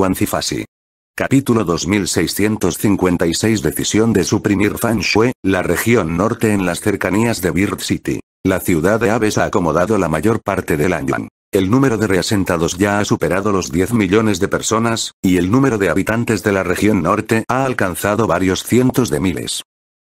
Quancifasi. Capítulo 2656 Decisión de suprimir Fan la región norte en las cercanías de Bird City. La ciudad de aves ha acomodado la mayor parte del año El número de reasentados ya ha superado los 10 millones de personas, y el número de habitantes de la región norte ha alcanzado varios cientos de miles.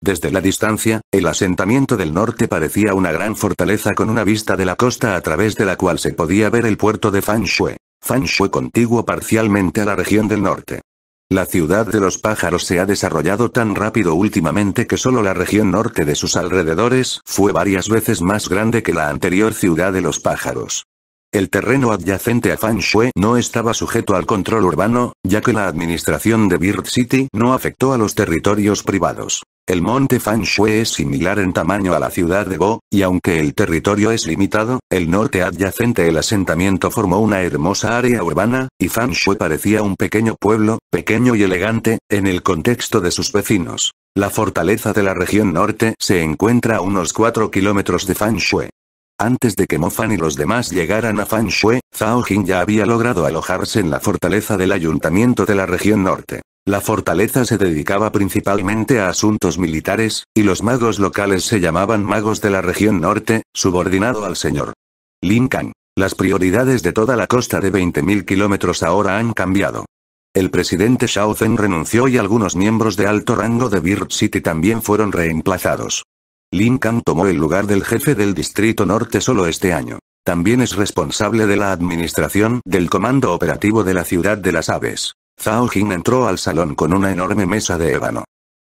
Desde la distancia, el asentamiento del norte parecía una gran fortaleza con una vista de la costa a través de la cual se podía ver el puerto de Fanshui. Fanshue contiguo parcialmente a la región del norte. La ciudad de los pájaros se ha desarrollado tan rápido últimamente que solo la región norte de sus alrededores fue varias veces más grande que la anterior ciudad de los pájaros. El terreno adyacente a Fanshue no estaba sujeto al control urbano, ya que la administración de Bird City no afectó a los territorios privados. El monte Fanshui es similar en tamaño a la ciudad de Go, y aunque el territorio es limitado, el norte adyacente el asentamiento formó una hermosa área urbana, y Fanshui parecía un pequeño pueblo, pequeño y elegante, en el contexto de sus vecinos. La fortaleza de la región norte se encuentra a unos 4 kilómetros de Fanshui. Antes de que Mofan y los demás llegaran a Fanshui, Zhao Jin ya había logrado alojarse en la fortaleza del ayuntamiento de la región norte. La fortaleza se dedicaba principalmente a asuntos militares, y los magos locales se llamaban magos de la región norte, subordinado al señor. Lincoln. Las prioridades de toda la costa de 20.000 kilómetros ahora han cambiado. El presidente Shao renunció y algunos miembros de alto rango de Bird City también fueron reemplazados. Lincoln tomó el lugar del jefe del Distrito Norte solo este año. También es responsable de la administración del Comando Operativo de la Ciudad de las Aves. Zhao Jin entró al salón con una enorme mesa de ébano.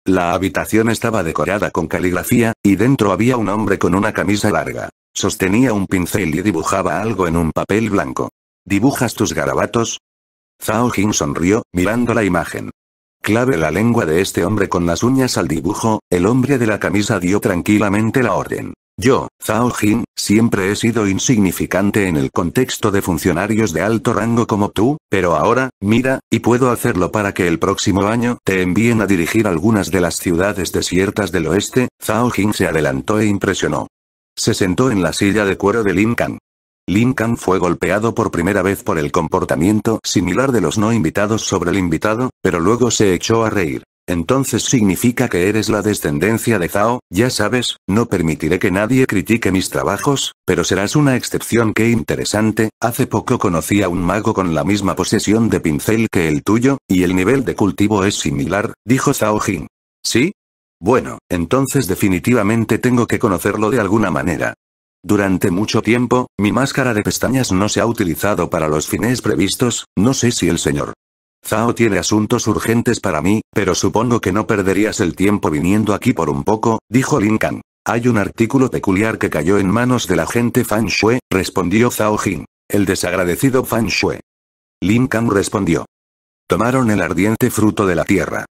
La habitación estaba decorada con caligrafía, y dentro había un hombre con una camisa larga. Sostenía un pincel y dibujaba algo en un papel blanco. ¿Dibujas tus garabatos? Zhao Jin sonrió, mirando la imagen. Clave la lengua de este hombre con las uñas al dibujo, el hombre de la camisa dio tranquilamente la orden. Yo, Zhao Jin, siempre he sido insignificante en el contexto de funcionarios de alto rango como tú, pero ahora, mira, y puedo hacerlo para que el próximo año te envíen a dirigir algunas de las ciudades desiertas del oeste, Zhao Jin se adelantó e impresionó. Se sentó en la silla de cuero de Lin Lin Kang fue golpeado por primera vez por el comportamiento similar de los no invitados sobre el invitado, pero luego se echó a reír. Entonces significa que eres la descendencia de Zhao, ya sabes, no permitiré que nadie critique mis trabajos, pero serás una excepción que interesante, hace poco conocí a un mago con la misma posesión de pincel que el tuyo, y el nivel de cultivo es similar, dijo Zhao Jing. ¿Sí? Bueno, entonces definitivamente tengo que conocerlo de alguna manera. Durante mucho tiempo, mi máscara de pestañas no se ha utilizado para los fines previstos, no sé si el señor Zhao tiene asuntos urgentes para mí, pero supongo que no perderías el tiempo viniendo aquí por un poco, dijo Lin Kang. Hay un artículo peculiar que cayó en manos del agente Fan Shui, respondió Zhao Jin. El desagradecido Fan Shui. Kang respondió. Tomaron el ardiente fruto de la tierra.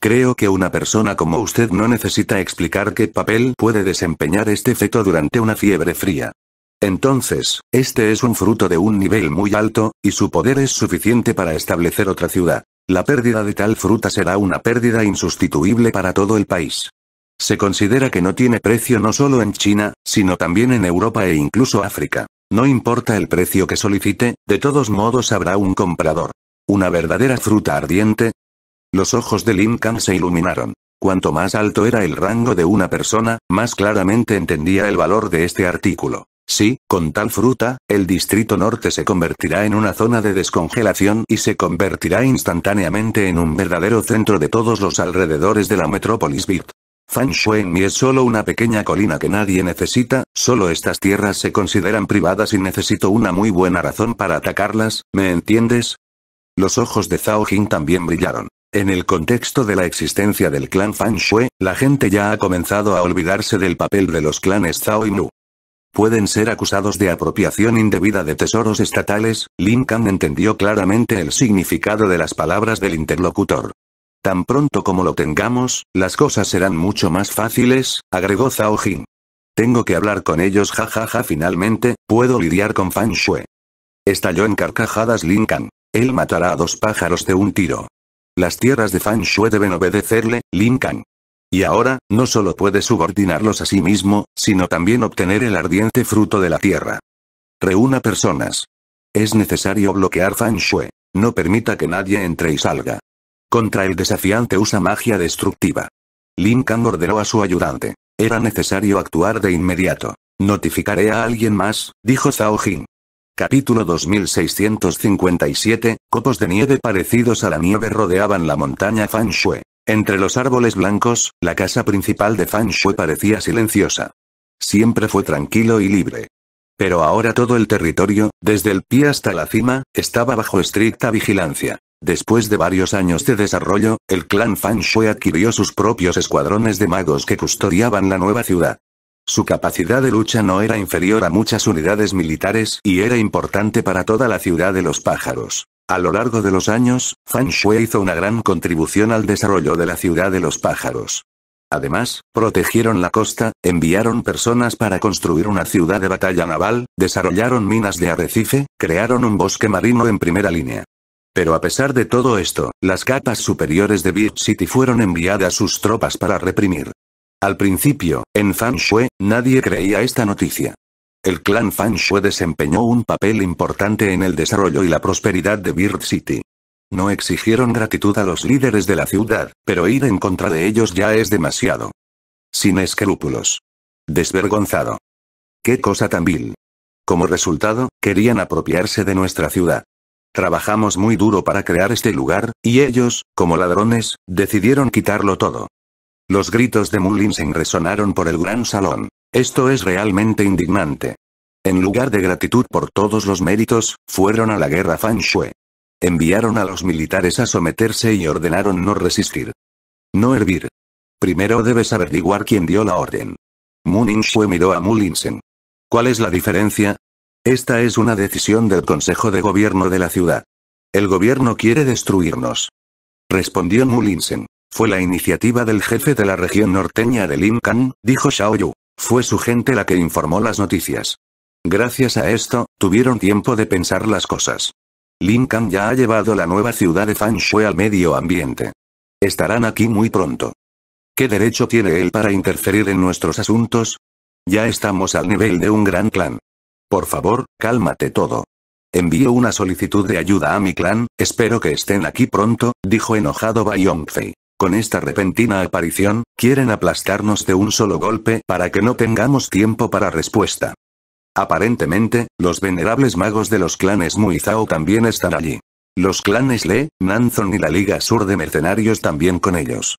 Creo que una persona como usted no necesita explicar qué papel puede desempeñar este feto durante una fiebre fría. Entonces, este es un fruto de un nivel muy alto, y su poder es suficiente para establecer otra ciudad. La pérdida de tal fruta será una pérdida insustituible para todo el país. Se considera que no tiene precio no solo en China, sino también en Europa e incluso África. No importa el precio que solicite, de todos modos habrá un comprador. Una verdadera fruta ardiente. Los ojos de Lincoln se iluminaron. Cuanto más alto era el rango de una persona, más claramente entendía el valor de este artículo. Sí, con tal fruta, el Distrito Norte se convertirá en una zona de descongelación y se convertirá instantáneamente en un verdadero centro de todos los alrededores de la metrópolis Bit. ni es solo una pequeña colina que nadie necesita, solo estas tierras se consideran privadas y necesito una muy buena razón para atacarlas, ¿me entiendes? Los ojos de Zhao Jin también brillaron. En el contexto de la existencia del clan Fan la gente ya ha comenzado a olvidarse del papel de los clanes Zhao y pueden ser acusados de apropiación indebida de tesoros estatales, Lincoln entendió claramente el significado de las palabras del interlocutor. Tan pronto como lo tengamos, las cosas serán mucho más fáciles, agregó Zhao Jin. Tengo que hablar con ellos jajaja ja, ja, finalmente, puedo lidiar con Fan Shui. Estalló en carcajadas Lincoln. Él matará a dos pájaros de un tiro. Las tierras de Fan Shui deben obedecerle, Lincoln. Y ahora, no solo puede subordinarlos a sí mismo, sino también obtener el ardiente fruto de la tierra. Reúna personas. Es necesario bloquear Fan Shui. No permita que nadie entre y salga. Contra el desafiante usa magia destructiva. Lin Kang ordenó a su ayudante. Era necesario actuar de inmediato. Notificaré a alguien más, dijo Zhao Jing. Capítulo 2657, copos de nieve parecidos a la nieve rodeaban la montaña Fan Shui. Entre los árboles blancos, la casa principal de Fan Shui parecía silenciosa. Siempre fue tranquilo y libre. Pero ahora todo el territorio, desde el pie hasta la cima, estaba bajo estricta vigilancia. Después de varios años de desarrollo, el clan Fan Shui adquirió sus propios escuadrones de magos que custodiaban la nueva ciudad. Su capacidad de lucha no era inferior a muchas unidades militares y era importante para toda la ciudad de los pájaros. A lo largo de los años, Fan Shui hizo una gran contribución al desarrollo de la ciudad de los pájaros. Además, protegieron la costa, enviaron personas para construir una ciudad de batalla naval, desarrollaron minas de arrecife, crearon un bosque marino en primera línea. Pero a pesar de todo esto, las capas superiores de Beach City fueron enviadas sus tropas para reprimir. Al principio, en Fan Shui, nadie creía esta noticia. El clan Shui desempeñó un papel importante en el desarrollo y la prosperidad de Bird City. No exigieron gratitud a los líderes de la ciudad, pero ir en contra de ellos ya es demasiado. Sin escrúpulos. Desvergonzado. Qué cosa tan vil. Como resultado, querían apropiarse de nuestra ciudad. Trabajamos muy duro para crear este lugar, y ellos, como ladrones, decidieron quitarlo todo. Los gritos de Mullinsen resonaron por el gran salón. Esto es realmente indignante. En lugar de gratitud por todos los méritos, fueron a la guerra Fan Shui. Enviaron a los militares a someterse y ordenaron no resistir. No hervir. Primero debes averiguar quién dio la orden. Munin Shui miró a Mulinsen. ¿Cuál es la diferencia? Esta es una decisión del Consejo de Gobierno de la ciudad. El gobierno quiere destruirnos. Respondió Mulinsen. Fue la iniciativa del jefe de la región norteña de Linkan, dijo Shaoyu. Fue su gente la que informó las noticias. Gracias a esto, tuvieron tiempo de pensar las cosas. Lincoln ya ha llevado la nueva ciudad de Shui al medio ambiente. Estarán aquí muy pronto. ¿Qué derecho tiene él para interferir en nuestros asuntos? Ya estamos al nivel de un gran clan. Por favor, cálmate todo. Envío una solicitud de ayuda a mi clan, espero que estén aquí pronto, dijo enojado Bai Yongfei. Con esta repentina aparición, quieren aplastarnos de un solo golpe para que no tengamos tiempo para respuesta. Aparentemente, los venerables magos de los clanes Muizao también están allí. Los clanes Le, Nanzon y la Liga Sur de Mercenarios también con ellos.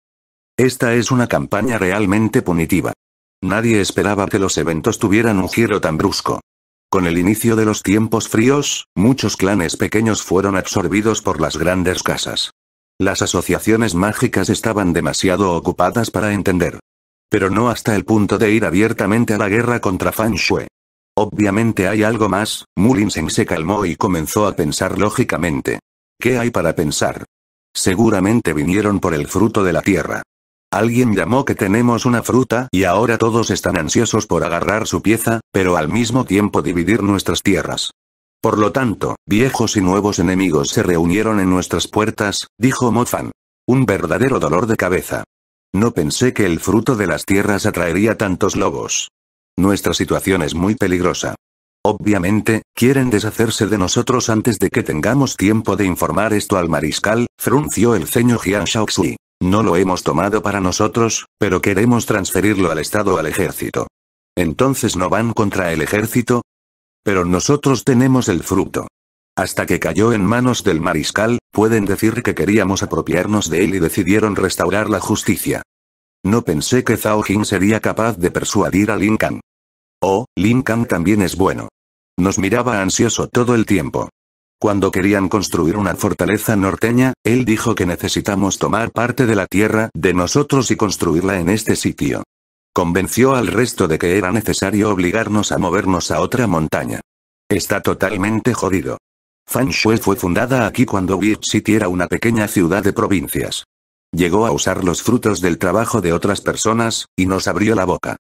Esta es una campaña realmente punitiva. Nadie esperaba que los eventos tuvieran un giro tan brusco. Con el inicio de los tiempos fríos, muchos clanes pequeños fueron absorbidos por las grandes casas. Las asociaciones mágicas estaban demasiado ocupadas para entender. Pero no hasta el punto de ir abiertamente a la guerra contra Fan Shui. Obviamente hay algo más, Mulinsen se calmó y comenzó a pensar lógicamente. ¿Qué hay para pensar? Seguramente vinieron por el fruto de la tierra. Alguien llamó que tenemos una fruta y ahora todos están ansiosos por agarrar su pieza, pero al mismo tiempo dividir nuestras tierras. Por lo tanto, viejos y nuevos enemigos se reunieron en nuestras puertas, dijo Mofan. Un verdadero dolor de cabeza. No pensé que el fruto de las tierras atraería tantos lobos. Nuestra situación es muy peligrosa. Obviamente, quieren deshacerse de nosotros antes de que tengamos tiempo de informar esto al mariscal, frunció el ceño Jian Shaoxui. No lo hemos tomado para nosotros, pero queremos transferirlo al Estado al ejército. Entonces no van contra el ejército, pero nosotros tenemos el fruto. Hasta que cayó en manos del mariscal, pueden decir que queríamos apropiarnos de él y decidieron restaurar la justicia. No pensé que Zhao Jing sería capaz de persuadir a Lin Lincoln. Oh, Kang también es bueno. Nos miraba ansioso todo el tiempo. Cuando querían construir una fortaleza norteña, él dijo que necesitamos tomar parte de la tierra de nosotros y construirla en este sitio. Convenció al resto de que era necesario obligarnos a movernos a otra montaña. Está totalmente jodido. Fan Shui fue fundada aquí cuando City era una pequeña ciudad de provincias. Llegó a usar los frutos del trabajo de otras personas, y nos abrió la boca.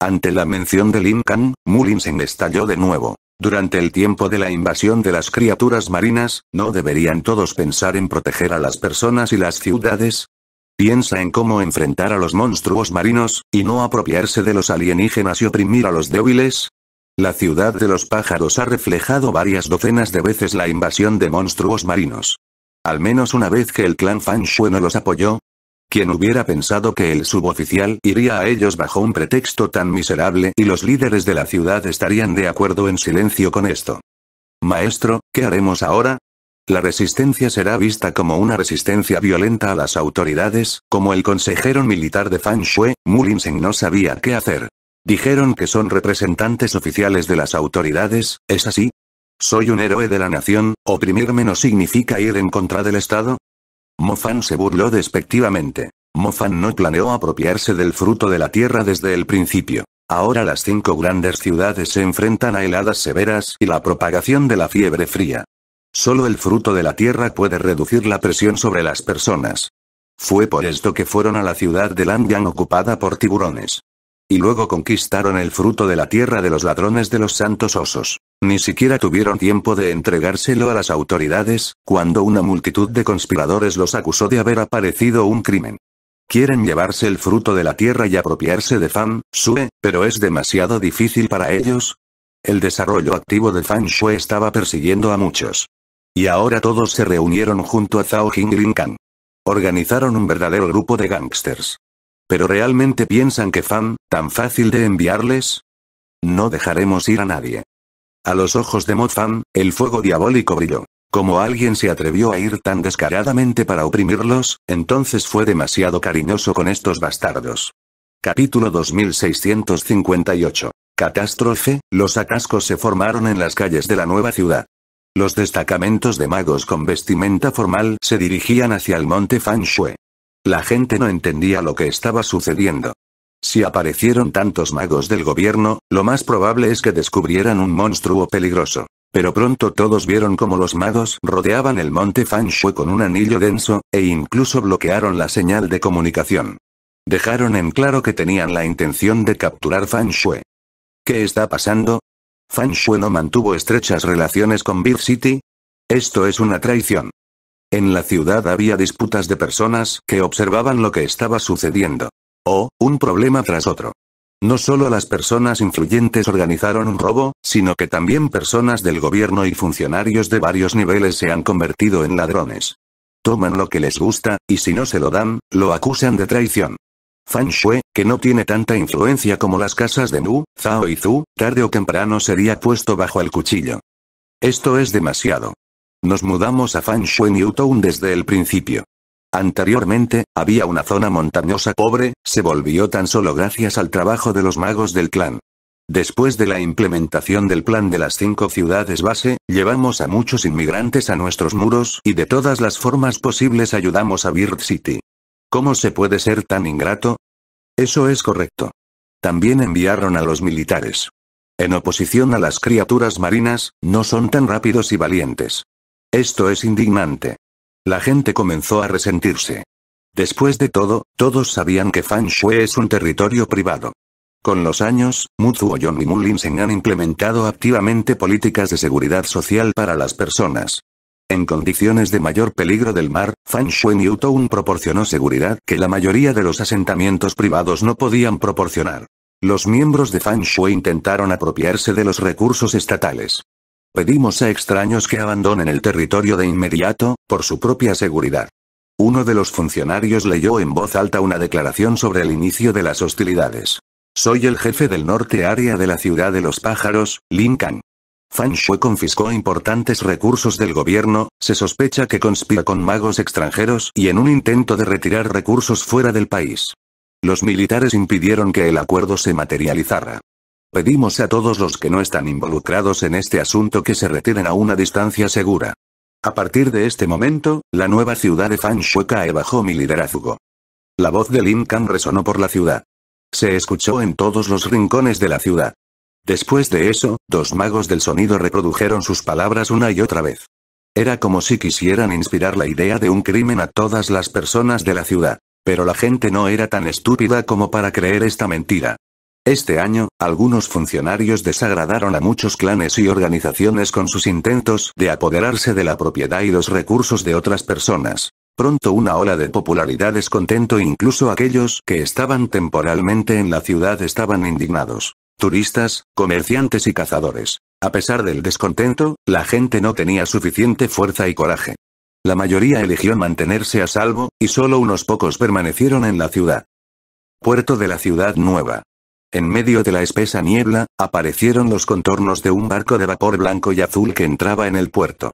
Ante la mención de Lincoln, se estalló de nuevo. Durante el tiempo de la invasión de las criaturas marinas, ¿no deberían todos pensar en proteger a las personas y las ciudades? Piensa en cómo enfrentar a los monstruos marinos, y no apropiarse de los alienígenas y oprimir a los débiles. La ciudad de los pájaros ha reflejado varias docenas de veces la invasión de monstruos marinos. Al menos una vez que el clan Fan no los apoyó. ¿Quién hubiera pensado que el suboficial iría a ellos bajo un pretexto tan miserable y los líderes de la ciudad estarían de acuerdo en silencio con esto. Maestro, ¿qué haremos ahora? La resistencia será vista como una resistencia violenta a las autoridades, como el consejero militar de Fan Shui, Mulinseng no sabía qué hacer. Dijeron que son representantes oficiales de las autoridades, ¿es así? ¿Soy un héroe de la nación, oprimirme no significa ir en contra del Estado? Mo Fan se burló despectivamente. Mo Fan no planeó apropiarse del fruto de la tierra desde el principio. Ahora las cinco grandes ciudades se enfrentan a heladas severas y la propagación de la fiebre fría. Solo el fruto de la tierra puede reducir la presión sobre las personas. Fue por esto que fueron a la ciudad de Langyang ocupada por tiburones. Y luego conquistaron el fruto de la tierra de los ladrones de los santos osos. Ni siquiera tuvieron tiempo de entregárselo a las autoridades, cuando una multitud de conspiradores los acusó de haber aparecido un crimen. Quieren llevarse el fruto de la tierra y apropiarse de Fan Sue, pero es demasiado difícil para ellos. El desarrollo activo de Fan Shui estaba persiguiendo a muchos. Y ahora todos se reunieron junto a Zhao Lin Kang. Organizaron un verdadero grupo de gangsters. ¿Pero realmente piensan que Fan, tan fácil de enviarles? No dejaremos ir a nadie. A los ojos de Mo Fan, el fuego diabólico brilló. Como alguien se atrevió a ir tan descaradamente para oprimirlos, entonces fue demasiado cariñoso con estos bastardos. Capítulo 2658. Catástrofe, los atascos se formaron en las calles de la nueva ciudad. Los destacamentos de magos con vestimenta formal se dirigían hacia el monte Fan La gente no entendía lo que estaba sucediendo. Si aparecieron tantos magos del gobierno, lo más probable es que descubrieran un monstruo peligroso. Pero pronto todos vieron cómo los magos rodeaban el monte Fan con un anillo denso, e incluso bloquearon la señal de comunicación. Dejaron en claro que tenían la intención de capturar Fan ¿Qué está pasando? Fan Shui no mantuvo estrechas relaciones con Big City. Esto es una traición. En la ciudad había disputas de personas que observaban lo que estaba sucediendo. O, oh, un problema tras otro. No solo las personas influyentes organizaron un robo, sino que también personas del gobierno y funcionarios de varios niveles se han convertido en ladrones. Toman lo que les gusta, y si no se lo dan, lo acusan de traición. Fan Shui, que no tiene tanta influencia como las casas de Nu, Zhao y Zhu, tarde o temprano sería puesto bajo el cuchillo. Esto es demasiado. Nos mudamos a Fan Shui Town desde el principio. Anteriormente, había una zona montañosa pobre, se volvió tan solo gracias al trabajo de los magos del clan. Después de la implementación del plan de las cinco ciudades base, llevamos a muchos inmigrantes a nuestros muros y de todas las formas posibles ayudamos a Bird City. ¿Cómo se puede ser tan ingrato? Eso es correcto. También enviaron a los militares. En oposición a las criaturas marinas, no son tan rápidos y valientes. Esto es indignante. La gente comenzó a resentirse. Después de todo, todos sabían que Fan Shui es un territorio privado. Con los años, Muzhuo y Mulinsen han implementado activamente políticas de seguridad social para las personas. En condiciones de mayor peligro del mar, Shui New Town proporcionó seguridad que la mayoría de los asentamientos privados no podían proporcionar. Los miembros de Shui intentaron apropiarse de los recursos estatales. Pedimos a extraños que abandonen el territorio de inmediato, por su propia seguridad. Uno de los funcionarios leyó en voz alta una declaración sobre el inicio de las hostilidades. Soy el jefe del norte área de la ciudad de los pájaros, Lincoln. Fan confiscó importantes recursos del gobierno, se sospecha que conspira con magos extranjeros y en un intento de retirar recursos fuera del país. Los militares impidieron que el acuerdo se materializara. Pedimos a todos los que no están involucrados en este asunto que se retiren a una distancia segura. A partir de este momento, la nueva ciudad de Fan Shui cae bajo mi liderazgo. La voz de Lin Kang resonó por la ciudad. Se escuchó en todos los rincones de la ciudad. Después de eso, dos magos del sonido reprodujeron sus palabras una y otra vez. Era como si quisieran inspirar la idea de un crimen a todas las personas de la ciudad. Pero la gente no era tan estúpida como para creer esta mentira. Este año, algunos funcionarios desagradaron a muchos clanes y organizaciones con sus intentos de apoderarse de la propiedad y los recursos de otras personas. Pronto una ola de popularidad descontento incluso aquellos que estaban temporalmente en la ciudad estaban indignados turistas, comerciantes y cazadores. A pesar del descontento, la gente no tenía suficiente fuerza y coraje. La mayoría eligió mantenerse a salvo, y solo unos pocos permanecieron en la ciudad. Puerto de la ciudad nueva. En medio de la espesa niebla, aparecieron los contornos de un barco de vapor blanco y azul que entraba en el puerto.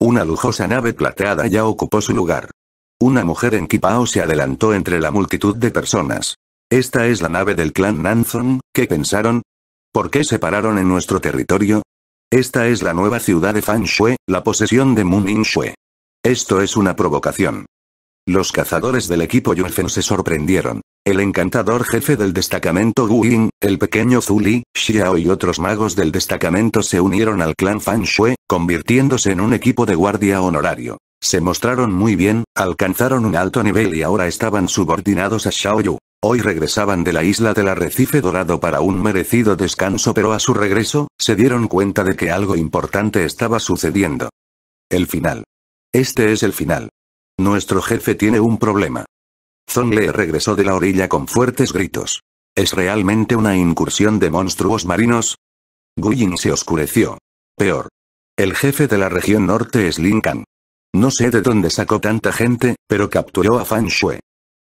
Una lujosa nave plateada ya ocupó su lugar. Una mujer en kipao se adelantó entre la multitud de personas. Esta es la nave del clan Nanzon, ¿qué pensaron? ¿Por qué se pararon en nuestro territorio? Esta es la nueva ciudad de Fanshui, la posesión de Ming Shui. Esto es una provocación. Los cazadores del equipo Yufen se sorprendieron. El encantador jefe del destacamento Ying, el pequeño Zuli, Xiao y otros magos del destacamento se unieron al clan Fan convirtiéndose en un equipo de guardia honorario. Se mostraron muy bien, alcanzaron un alto nivel y ahora estaban subordinados a Xiao Yu. Hoy regresaban de la isla del arrecife dorado para un merecido descanso pero a su regreso, se dieron cuenta de que algo importante estaba sucediendo. El final. Este es el final. Nuestro jefe tiene un problema. Zongle regresó de la orilla con fuertes gritos. ¿Es realmente una incursión de monstruos marinos? Guyin se oscureció. Peor. El jefe de la región norte es Lin Linkan. No sé de dónde sacó tanta gente, pero capturó a Fan Shui.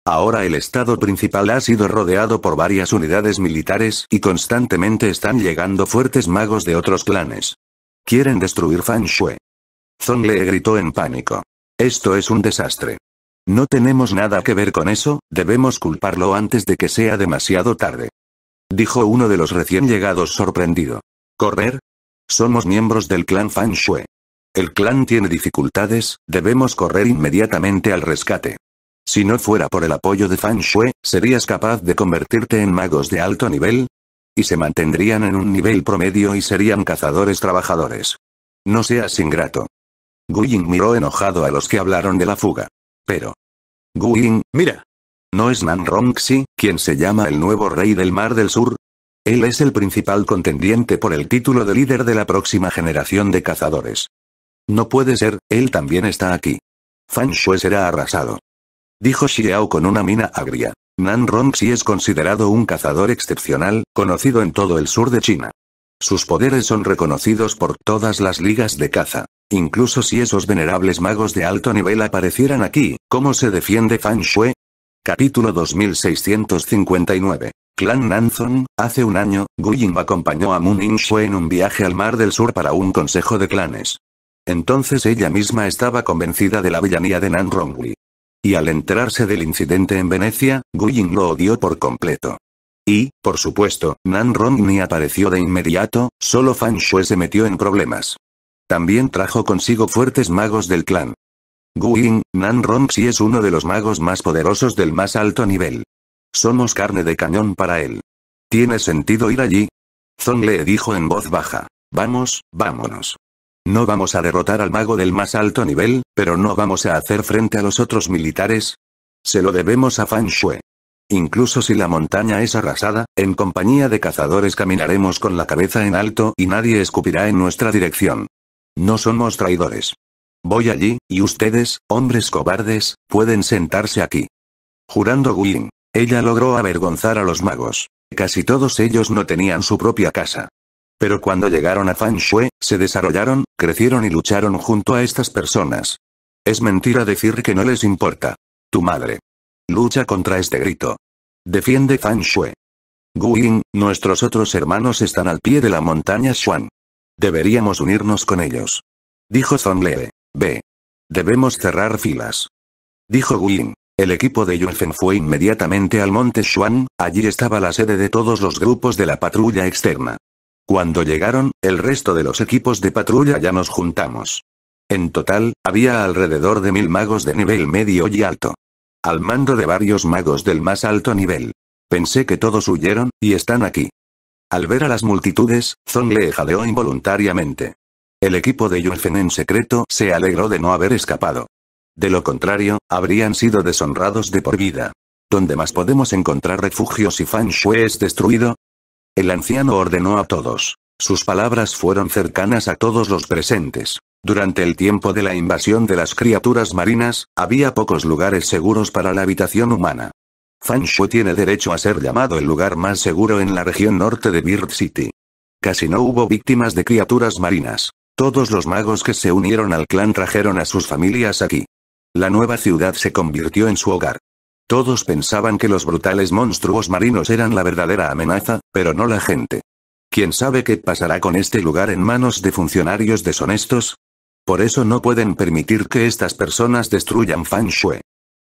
Ahora el estado principal ha sido rodeado por varias unidades militares y constantemente están llegando fuertes magos de otros clanes. Quieren destruir Fan Shui. Zong le gritó en pánico. Esto es un desastre. No tenemos nada que ver con eso, debemos culparlo antes de que sea demasiado tarde. Dijo uno de los recién llegados sorprendido. ¿Correr? Somos miembros del clan Fan Shui. El clan tiene dificultades, debemos correr inmediatamente al rescate. Si no fuera por el apoyo de Fan Shui, ¿serías capaz de convertirte en magos de alto nivel? Y se mantendrían en un nivel promedio y serían cazadores trabajadores. No seas ingrato. Ying miró enojado a los que hablaron de la fuga. Pero. Ying, mira. ¿No es Nan Rongxi, quien se llama el nuevo rey del mar del sur? Él es el principal contendiente por el título de líder de la próxima generación de cazadores. No puede ser, él también está aquí. Fan Shui será arrasado. Dijo Xiao con una mina agria. Nan Rongxi es considerado un cazador excepcional, conocido en todo el sur de China. Sus poderes son reconocidos por todas las ligas de caza. Incluso si esos venerables magos de alto nivel aparecieran aquí, ¿cómo se defiende Fan Shui? Capítulo 2659. Clan Nanzong, hace un año, Yingba acompañó a Moon Xue en un viaje al Mar del Sur para un consejo de clanes. Entonces ella misma estaba convencida de la villanía de Nan Rongwi. Y al enterarse del incidente en Venecia, Guyin lo odió por completo. Y, por supuesto, Nan Rong ni apareció de inmediato, solo Fan Shui se metió en problemas. También trajo consigo fuertes magos del clan. Guyin, Nan Rong sí es uno de los magos más poderosos del más alto nivel. Somos carne de cañón para él. ¿Tiene sentido ir allí? Zong le dijo en voz baja. Vamos, vámonos. No vamos a derrotar al mago del más alto nivel, pero no vamos a hacer frente a los otros militares. Se lo debemos a Fan Shui. Incluso si la montaña es arrasada, en compañía de cazadores caminaremos con la cabeza en alto y nadie escupirá en nuestra dirección. No somos traidores. Voy allí, y ustedes, hombres cobardes, pueden sentarse aquí. Jurando Guilin, ella logró avergonzar a los magos. Casi todos ellos no tenían su propia casa. Pero cuando llegaron a Fan se desarrollaron, crecieron y lucharon junto a estas personas. Es mentira decir que no les importa. Tu madre. Lucha contra este grito. Defiende Fan Shui. Guin, nuestros otros hermanos están al pie de la montaña Xuan. Deberíamos unirnos con ellos. Dijo Lee. Ve. Debemos cerrar filas. Dijo Guin. El equipo de Yunfen fue inmediatamente al monte Xuan, allí estaba la sede de todos los grupos de la patrulla externa. Cuando llegaron, el resto de los equipos de patrulla ya nos juntamos. En total, había alrededor de mil magos de nivel medio y alto. Al mando de varios magos del más alto nivel. Pensé que todos huyeron, y están aquí. Al ver a las multitudes, Zong le jadeó involuntariamente. El equipo de Yulfen en secreto se alegró de no haber escapado. De lo contrario, habrían sido deshonrados de por vida. ¿Dónde más podemos encontrar refugios si Fan es destruido? El anciano ordenó a todos. Sus palabras fueron cercanas a todos los presentes. Durante el tiempo de la invasión de las criaturas marinas, había pocos lugares seguros para la habitación humana. Shui tiene derecho a ser llamado el lugar más seguro en la región norte de Bird City. Casi no hubo víctimas de criaturas marinas. Todos los magos que se unieron al clan trajeron a sus familias aquí. La nueva ciudad se convirtió en su hogar. Todos pensaban que los brutales monstruos marinos eran la verdadera amenaza, pero no la gente. ¿Quién sabe qué pasará con este lugar en manos de funcionarios deshonestos? Por eso no pueden permitir que estas personas destruyan Fan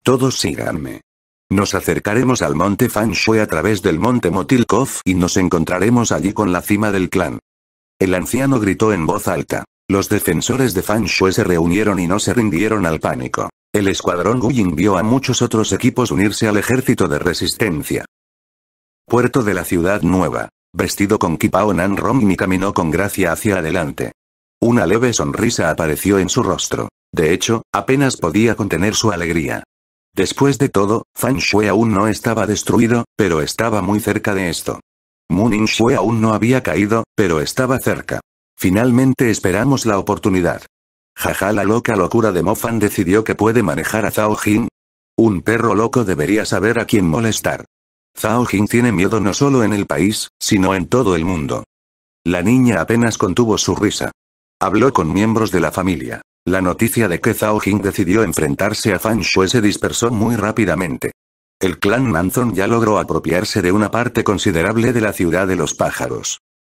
Todos síganme. Nos acercaremos al monte Fan a través del monte Motilkov y nos encontraremos allí con la cima del clan. El anciano gritó en voz alta. Los defensores de Fan se reunieron y no se rindieron al pánico. El escuadrón Guying vio a muchos otros equipos unirse al ejército de resistencia. Puerto de la ciudad nueva. Vestido con nan rong, mi caminó con gracia hacia adelante. Una leve sonrisa apareció en su rostro. De hecho, apenas podía contener su alegría. Después de todo, Fan Shui aún no estaba destruido, pero estaba muy cerca de esto. Muning Shui aún no había caído, pero estaba cerca. Finalmente esperamos la oportunidad. Jaja la loca locura de Mofan decidió que puede manejar a Zhao Jin. Un perro loco debería saber a quién molestar. Zhao Jin tiene miedo no solo en el país, sino en todo el mundo. La niña apenas contuvo su risa. Habló con miembros de la familia. La noticia de que Zhao Jin decidió enfrentarse a Fan Xue se dispersó muy rápidamente. El clan Manzon ya logró apropiarse de una parte considerable de la ciudad de los pájaros.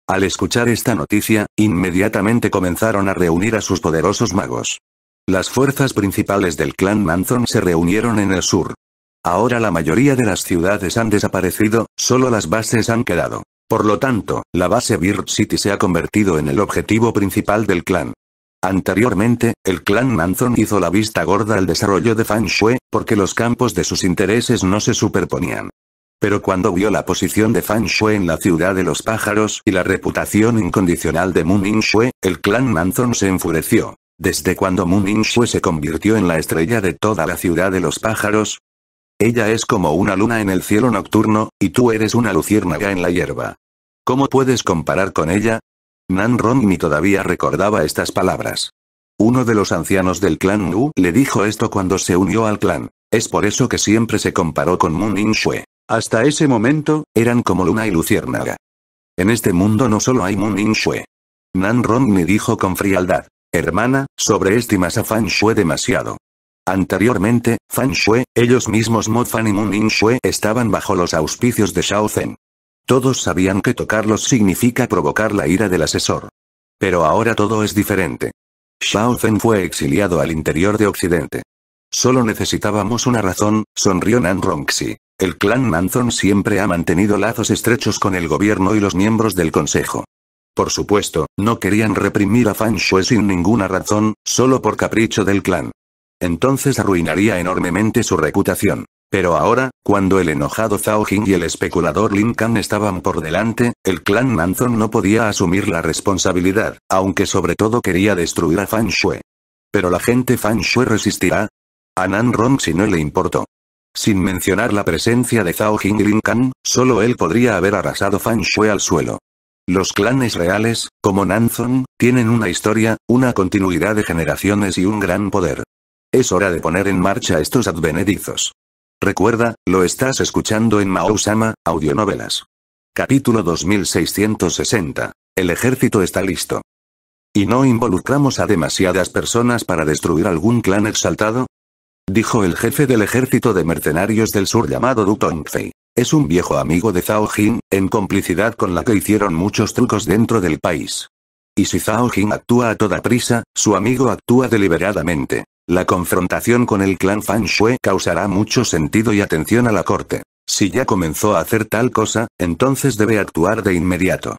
Al escuchar esta noticia, inmediatamente comenzaron a reunir a sus poderosos magos. Las fuerzas principales del clan Manzon se reunieron en el sur. Ahora la mayoría de las ciudades han desaparecido, solo las bases han quedado. Por lo tanto, la base Bird City se ha convertido en el objetivo principal del clan. Anteriormente, el clan Manzon hizo la vista gorda al desarrollo de Fan Shui, porque los campos de sus intereses no se superponían. Pero cuando vio la posición de Fan Shui en la ciudad de los pájaros y la reputación incondicional de Moon el clan Manzon se enfureció. Desde cuando Moon se convirtió en la estrella de toda la ciudad de los pájaros, ella es como una luna en el cielo nocturno, y tú eres una luciérnaga en la hierba. ¿Cómo puedes comparar con ella? Nan Rongmi todavía recordaba estas palabras. Uno de los ancianos del clan Wu le dijo esto cuando se unió al clan. Es por eso que siempre se comparó con Moon In hasta ese momento, eran como luna y luciérnaga. En este mundo no solo hay Moon Shue. Nan Rong ni dijo con frialdad. Hermana, sobreestimas a Fan Shue demasiado. Anteriormente, Fan Shue, ellos mismos Mo Fan y Moon Shue estaban bajo los auspicios de Shao Todos sabían que tocarlos significa provocar la ira del asesor. Pero ahora todo es diferente. Shao fue exiliado al interior de Occidente. Solo necesitábamos una razón, sonrió Nan Xi. El clan Manzón siempre ha mantenido lazos estrechos con el gobierno y los miembros del consejo. Por supuesto, no querían reprimir a Fan Shui sin ninguna razón, solo por capricho del clan. Entonces arruinaría enormemente su reputación. Pero ahora, cuando el enojado Zhao Jing y el especulador Lin Kan estaban por delante, el clan Manzon no podía asumir la responsabilidad, aunque sobre todo quería destruir a Fan Shui. Pero la gente Fan Shui resistirá. A Nan Rong si no le importó sin mencionar la presencia de Zhao Jingling Khan, solo él podría haber arrasado Fan Shui al suelo. Los clanes reales, como Nanzong, tienen una historia, una continuidad de generaciones y un gran poder. Es hora de poner en marcha estos advenedizos. Recuerda, lo estás escuchando en Mao-sama, Audionovelas. Capítulo 2660. El ejército está listo. Y no involucramos a demasiadas personas para destruir algún clan exaltado, Dijo el jefe del ejército de mercenarios del sur llamado Du Tongfei. Es un viejo amigo de Zhao Jin, en complicidad con la que hicieron muchos trucos dentro del país. Y si Zhao Jin actúa a toda prisa, su amigo actúa deliberadamente. La confrontación con el clan Fan Shui causará mucho sentido y atención a la corte. Si ya comenzó a hacer tal cosa, entonces debe actuar de inmediato.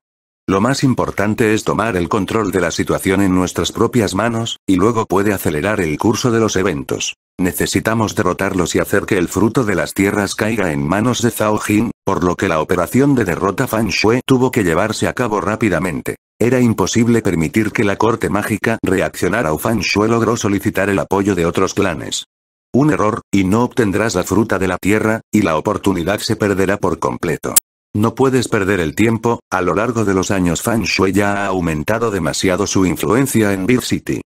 Lo más importante es tomar el control de la situación en nuestras propias manos, y luego puede acelerar el curso de los eventos. Necesitamos derrotarlos y hacer que el fruto de las tierras caiga en manos de Zhao Jin, por lo que la operación de derrota Fan Shui tuvo que llevarse a cabo rápidamente. Era imposible permitir que la corte mágica reaccionara o Fan Shui logró solicitar el apoyo de otros clanes. Un error, y no obtendrás la fruta de la tierra, y la oportunidad se perderá por completo. No puedes perder el tiempo, a lo largo de los años Fan Shui ya ha aumentado demasiado su influencia en Big City.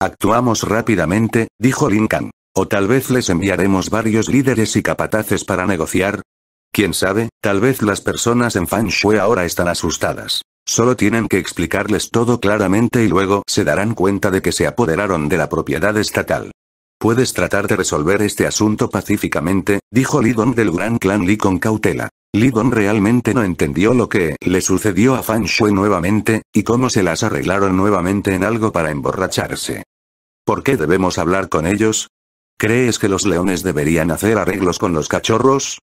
Actuamos rápidamente, dijo Lincoln. O tal vez les enviaremos varios líderes y capataces para negociar. Quién sabe, tal vez las personas en fan Shui ahora están asustadas. Solo tienen que explicarles todo claramente y luego se darán cuenta de que se apoderaron de la propiedad estatal. Puedes tratar de resolver este asunto pacíficamente, dijo Dong del gran clan Li con cautela. Lidon realmente no entendió lo que le sucedió a Fan Shui nuevamente, y cómo se las arreglaron nuevamente en algo para emborracharse. ¿Por qué debemos hablar con ellos? ¿Crees que los leones deberían hacer arreglos con los cachorros?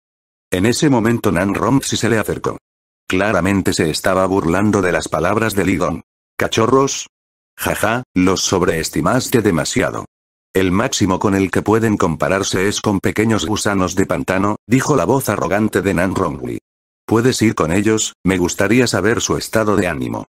En ese momento Nan si se le acercó. Claramente se estaba burlando de las palabras de Lidon. ¿Cachorros? Jaja, los sobreestimaste demasiado. El máximo con el que pueden compararse es con pequeños gusanos de pantano, dijo la voz arrogante de Nan Rongli. Puedes ir con ellos, me gustaría saber su estado de ánimo.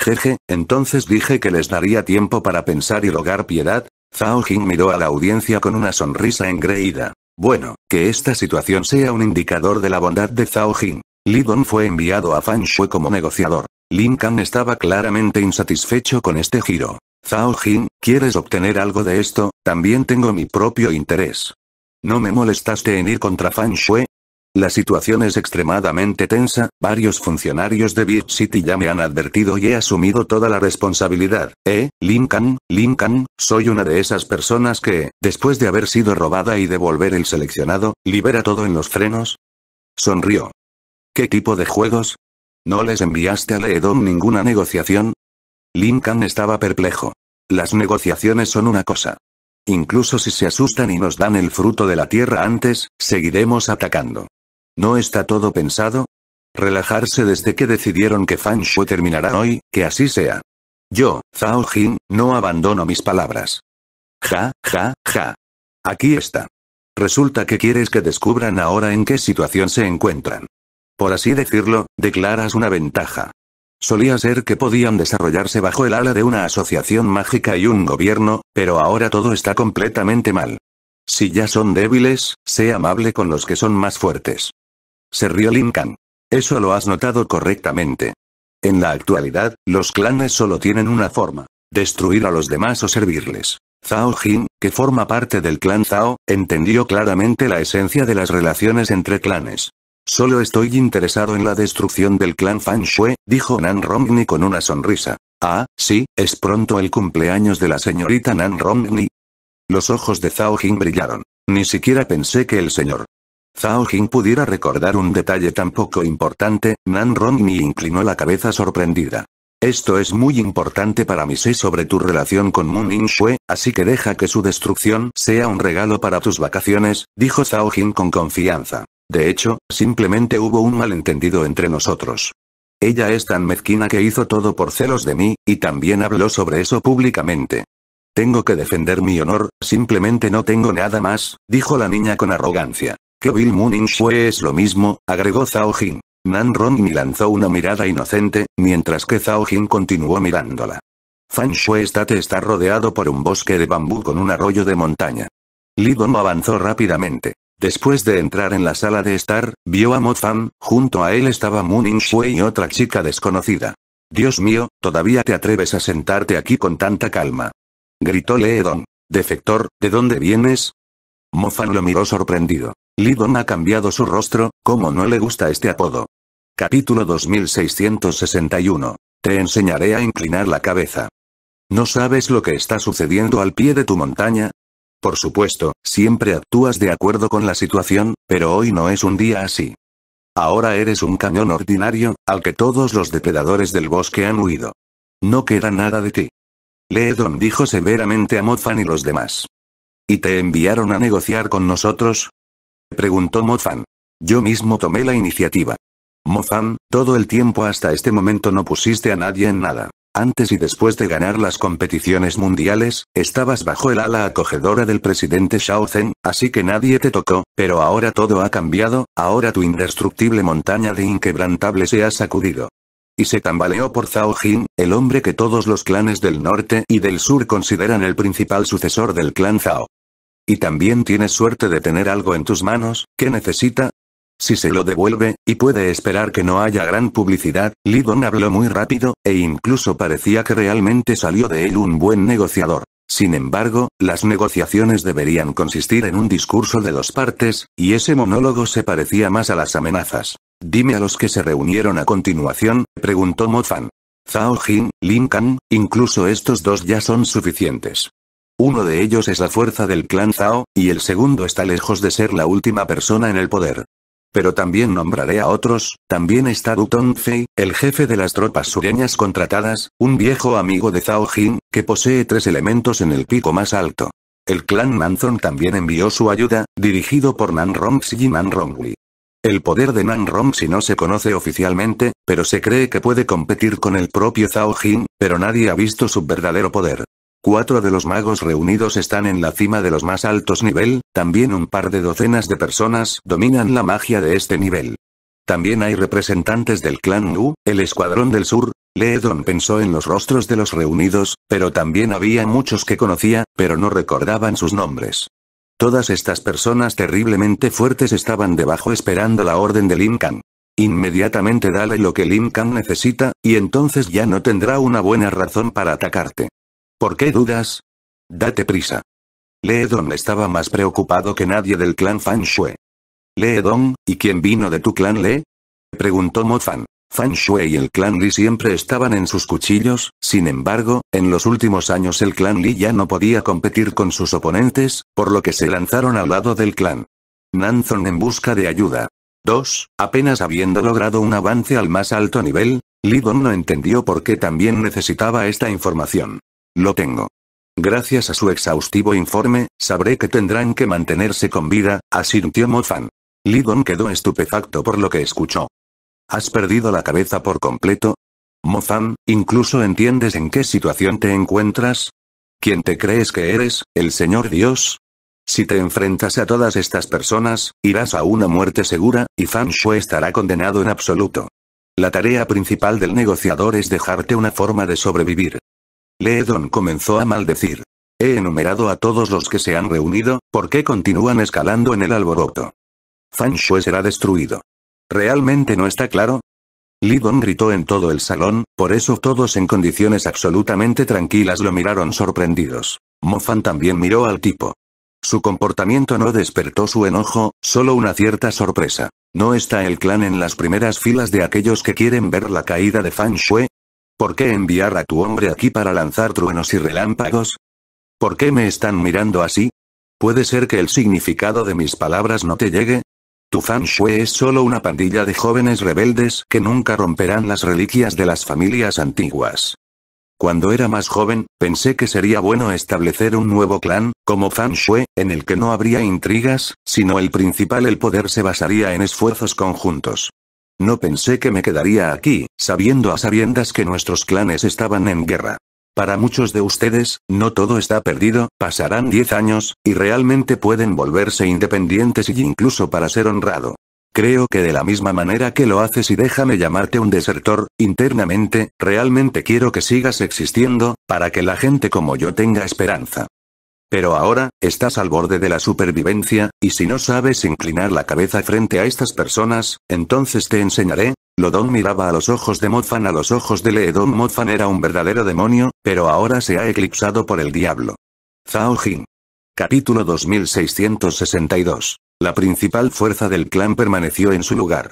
Jeje, entonces dije que les daría tiempo para pensar y rogar piedad. Zhao Jing miró a la audiencia con una sonrisa engreída. Bueno, que esta situación sea un indicador de la bondad de Zhao Jing. Li Dong fue enviado a Fan Shui como negociador. Lincoln estaba claramente insatisfecho con este giro. Zhao Jin, ¿quieres obtener algo de esto? También tengo mi propio interés. ¿No me molestaste en ir contra Fan Shui? La situación es extremadamente tensa, varios funcionarios de Big City ya me han advertido y he asumido toda la responsabilidad. Eh, Lin Lincoln, soy una de esas personas que, después de haber sido robada y devolver el seleccionado, libera todo en los frenos. Sonrió. ¿Qué tipo de juegos? ¿No les enviaste a Leedon ninguna negociación? Lincoln estaba perplejo. Las negociaciones son una cosa. Incluso si se asustan y nos dan el fruto de la tierra antes, seguiremos atacando. ¿No está todo pensado? Relajarse desde que decidieron que Fan Shui terminará hoy, que así sea. Yo, Zhao Jin, no abandono mis palabras. Ja, ja, ja. Aquí está. Resulta que quieres que descubran ahora en qué situación se encuentran por así decirlo, declaras una ventaja. Solía ser que podían desarrollarse bajo el ala de una asociación mágica y un gobierno, pero ahora todo está completamente mal. Si ya son débiles, sé amable con los que son más fuertes. Se rió Lincoln. Eso lo has notado correctamente. En la actualidad, los clanes solo tienen una forma. Destruir a los demás o servirles. Zhao Jin, que forma parte del clan Zhao, entendió claramente la esencia de las relaciones entre clanes. Solo estoy interesado en la destrucción del clan Fan Shui, dijo Nan Romney con una sonrisa. Ah, sí, es pronto el cumpleaños de la señorita Nan Romney. Los ojos de Zhao Jing brillaron. Ni siquiera pensé que el señor Zhao Jing pudiera recordar un detalle tan poco importante, Nan Romney inclinó la cabeza sorprendida. Esto es muy importante para mí sé sobre tu relación con Moon In Shue, así que deja que su destrucción sea un regalo para tus vacaciones, dijo Zhao Jing con confianza. De hecho, simplemente hubo un malentendido entre nosotros. Ella es tan mezquina que hizo todo por celos de mí, y también habló sobre eso públicamente. Tengo que defender mi honor, simplemente no tengo nada más, dijo la niña con arrogancia. Que Bill Mooning fue es lo mismo, agregó Zhao Jin. Nan ni lanzó una mirada inocente, mientras que Zhao Jin continuó mirándola. Fan Shue está rodeado por un bosque de bambú con un arroyo de montaña. Li Dong avanzó rápidamente. Después de entrar en la sala de estar, vio a Mofan, junto a él estaba Moon Shui y otra chica desconocida. Dios mío, todavía te atreves a sentarte aquí con tanta calma. Gritó Leedon. Defector, ¿de dónde vienes? Mofan lo miró sorprendido. Leedon ha cambiado su rostro, como no le gusta este apodo. Capítulo 2661. Te enseñaré a inclinar la cabeza. ¿No sabes lo que está sucediendo al pie de tu montaña? Por supuesto, siempre actúas de acuerdo con la situación, pero hoy no es un día así. Ahora eres un cañón ordinario, al que todos los depredadores del bosque han huido. No queda nada de ti. Leedon dijo severamente a Modfan y los demás. ¿Y te enviaron a negociar con nosotros? Preguntó Modfan. Yo mismo tomé la iniciativa. Moffan, todo el tiempo hasta este momento no pusiste a nadie en nada. Antes y después de ganar las competiciones mundiales, estabas bajo el ala acogedora del presidente Shao Zen, así que nadie te tocó, pero ahora todo ha cambiado, ahora tu indestructible montaña de inquebrantable se ha sacudido. Y se tambaleó por Zhao Jin, el hombre que todos los clanes del norte y del sur consideran el principal sucesor del clan Zhao. Y también tienes suerte de tener algo en tus manos, que necesita, si se lo devuelve, y puede esperar que no haya gran publicidad, Lidon habló muy rápido, e incluso parecía que realmente salió de él un buen negociador. Sin embargo, las negociaciones deberían consistir en un discurso de dos partes, y ese monólogo se parecía más a las amenazas. Dime a los que se reunieron a continuación, preguntó Fan. Zhao Jin, Lin Kang, incluso estos dos ya son suficientes. Uno de ellos es la fuerza del clan Zhao, y el segundo está lejos de ser la última persona en el poder pero también nombraré a otros, también está Du Fei, el jefe de las tropas sureñas contratadas, un viejo amigo de Zhao Jin, que posee tres elementos en el pico más alto. El clan Manzon también envió su ayuda, dirigido por Nan Rongxi y Nan Rongli. El poder de Nan si no se conoce oficialmente, pero se cree que puede competir con el propio Zhao Jin, pero nadie ha visto su verdadero poder. Cuatro de los magos reunidos están en la cima de los más altos nivel, también un par de docenas de personas dominan la magia de este nivel. También hay representantes del clan Wu, el escuadrón del sur, Leedon pensó en los rostros de los reunidos, pero también había muchos que conocía, pero no recordaban sus nombres. Todas estas personas terriblemente fuertes estaban debajo esperando la orden de Lim Inmediatamente dale lo que Lim Kang necesita, y entonces ya no tendrá una buena razón para atacarte. ¿Por qué dudas? Date prisa. Don estaba más preocupado que nadie del clan Fan Shui. Leedon, ¿y quién vino de tu clan Le? Preguntó Mo Fan Shui y el clan Li siempre estaban en sus cuchillos, sin embargo, en los últimos años el clan Li ya no podía competir con sus oponentes, por lo que se lanzaron al lado del clan. Nanzon en busca de ayuda. 2. Apenas habiendo logrado un avance al más alto nivel, Don no entendió por qué también necesitaba esta información. Lo tengo. Gracias a su exhaustivo informe, sabré que tendrán que mantenerse con vida, asintió Mofan. Lidon quedó estupefacto por lo que escuchó. ¿Has perdido la cabeza por completo? Mofan, ¿incluso entiendes en qué situación te encuentras? ¿Quién te crees que eres, el Señor Dios? Si te enfrentas a todas estas personas, irás a una muerte segura, y Fan Shui estará condenado en absoluto. La tarea principal del negociador es dejarte una forma de sobrevivir. Leedon comenzó a maldecir. He enumerado a todos los que se han reunido, ¿por qué continúan escalando en el alboroto? Shue será destruido. ¿Realmente no está claro? Don gritó en todo el salón, por eso todos en condiciones absolutamente tranquilas lo miraron sorprendidos. Mofan también miró al tipo. Su comportamiento no despertó su enojo, solo una cierta sorpresa. ¿No está el clan en las primeras filas de aquellos que quieren ver la caída de Fan Shui? ¿Por qué enviar a tu hombre aquí para lanzar truenos y relámpagos? ¿Por qué me están mirando así? ¿Puede ser que el significado de mis palabras no te llegue? Tu fan shui es solo una pandilla de jóvenes rebeldes que nunca romperán las reliquias de las familias antiguas. Cuando era más joven, pensé que sería bueno establecer un nuevo clan, como Fan Shui, en el que no habría intrigas, sino el principal el poder se basaría en esfuerzos conjuntos. No pensé que me quedaría aquí, sabiendo a sabiendas que nuestros clanes estaban en guerra. Para muchos de ustedes, no todo está perdido, pasarán 10 años, y realmente pueden volverse independientes y incluso para ser honrado. Creo que de la misma manera que lo haces y déjame llamarte un desertor, internamente, realmente quiero que sigas existiendo, para que la gente como yo tenga esperanza. Pero ahora, estás al borde de la supervivencia, y si no sabes inclinar la cabeza frente a estas personas, entonces te enseñaré. Lodon miraba a los ojos de Modfan a los ojos de Leedon. Modfan era un verdadero demonio, pero ahora se ha eclipsado por el diablo. Zhao Jin. Capítulo 2662. La principal fuerza del clan permaneció en su lugar.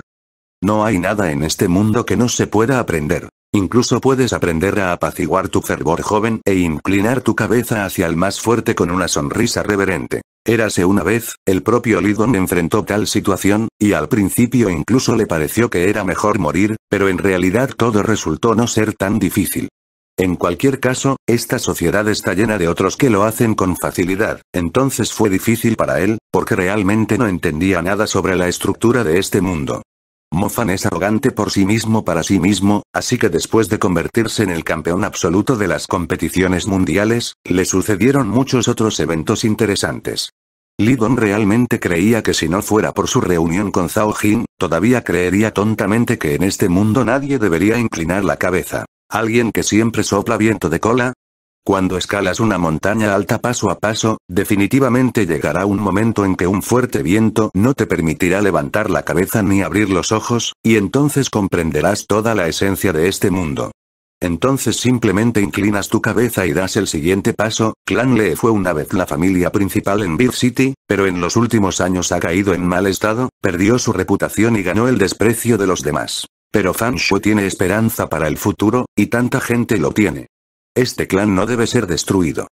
No hay nada en este mundo que no se pueda aprender. Incluso puedes aprender a apaciguar tu fervor joven e inclinar tu cabeza hacia el más fuerte con una sonrisa reverente. Érase una vez, el propio Lidon enfrentó tal situación, y al principio incluso le pareció que era mejor morir, pero en realidad todo resultó no ser tan difícil. En cualquier caso, esta sociedad está llena de otros que lo hacen con facilidad, entonces fue difícil para él, porque realmente no entendía nada sobre la estructura de este mundo. Mofan es arrogante por sí mismo para sí mismo, así que después de convertirse en el campeón absoluto de las competiciones mundiales, le sucedieron muchos otros eventos interesantes. Lidon realmente creía que si no fuera por su reunión con Zhao Jin, todavía creería tontamente que en este mundo nadie debería inclinar la cabeza. Alguien que siempre sopla viento de cola, cuando escalas una montaña alta paso a paso, definitivamente llegará un momento en que un fuerte viento no te permitirá levantar la cabeza ni abrir los ojos, y entonces comprenderás toda la esencia de este mundo. Entonces simplemente inclinas tu cabeza y das el siguiente paso, Clan Lee fue una vez la familia principal en Big City, pero en los últimos años ha caído en mal estado, perdió su reputación y ganó el desprecio de los demás. Pero Fan Shu tiene esperanza para el futuro, y tanta gente lo tiene. Este clan no debe ser destruido.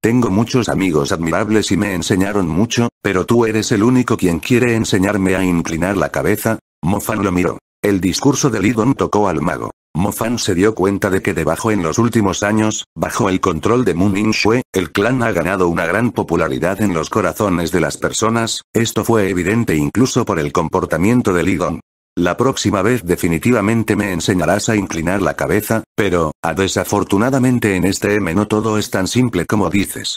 Tengo muchos amigos admirables y me enseñaron mucho, pero tú eres el único quien quiere enseñarme a inclinar la cabeza. Mofan lo miró. El discurso de Lidon tocó al mago. Mofan se dio cuenta de que debajo en los últimos años, bajo el control de Moon ming Shue, el clan ha ganado una gran popularidad en los corazones de las personas, esto fue evidente incluso por el comportamiento de Lidon. La próxima vez definitivamente me enseñarás a inclinar la cabeza, pero, a ah, desafortunadamente en este M no todo es tan simple como dices.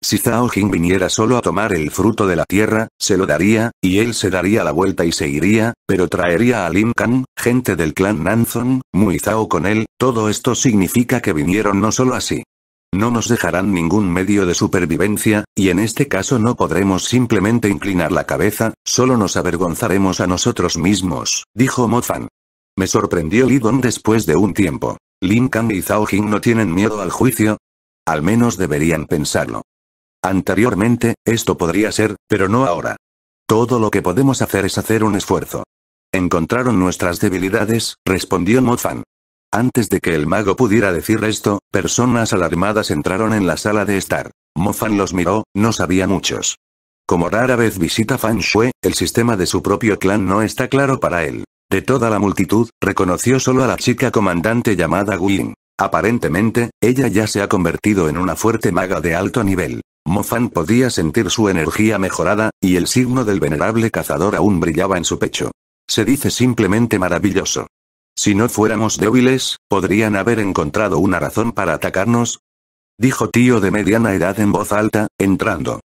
Si Zhao Jing viniera solo a tomar el fruto de la tierra, se lo daría, y él se daría la vuelta y se iría, pero traería a Lim Kang, gente del clan Nanzon, muy Zhao con él, todo esto significa que vinieron no solo así. No nos dejarán ningún medio de supervivencia, y en este caso no podremos simplemente inclinar la cabeza, solo nos avergonzaremos a nosotros mismos, dijo Mofan. Me sorprendió Lidon después de un tiempo. ¿Lin Kang y Zhao Jing no tienen miedo al juicio. Al menos deberían pensarlo. Anteriormente, esto podría ser, pero no ahora. Todo lo que podemos hacer es hacer un esfuerzo. Encontraron nuestras debilidades, respondió Mofan. Antes de que el mago pudiera decir esto, personas alarmadas entraron en la sala de estar. Mofan los miró, no sabía muchos. Como rara vez visita Fan Shui, el sistema de su propio clan no está claro para él. De toda la multitud, reconoció solo a la chica comandante llamada Guin. Aparentemente, ella ya se ha convertido en una fuerte maga de alto nivel. Mofan podía sentir su energía mejorada, y el signo del venerable cazador aún brillaba en su pecho. Se dice simplemente maravilloso. Si no fuéramos débiles, podrían haber encontrado una razón para atacarnos. Dijo tío de mediana edad en voz alta, entrando.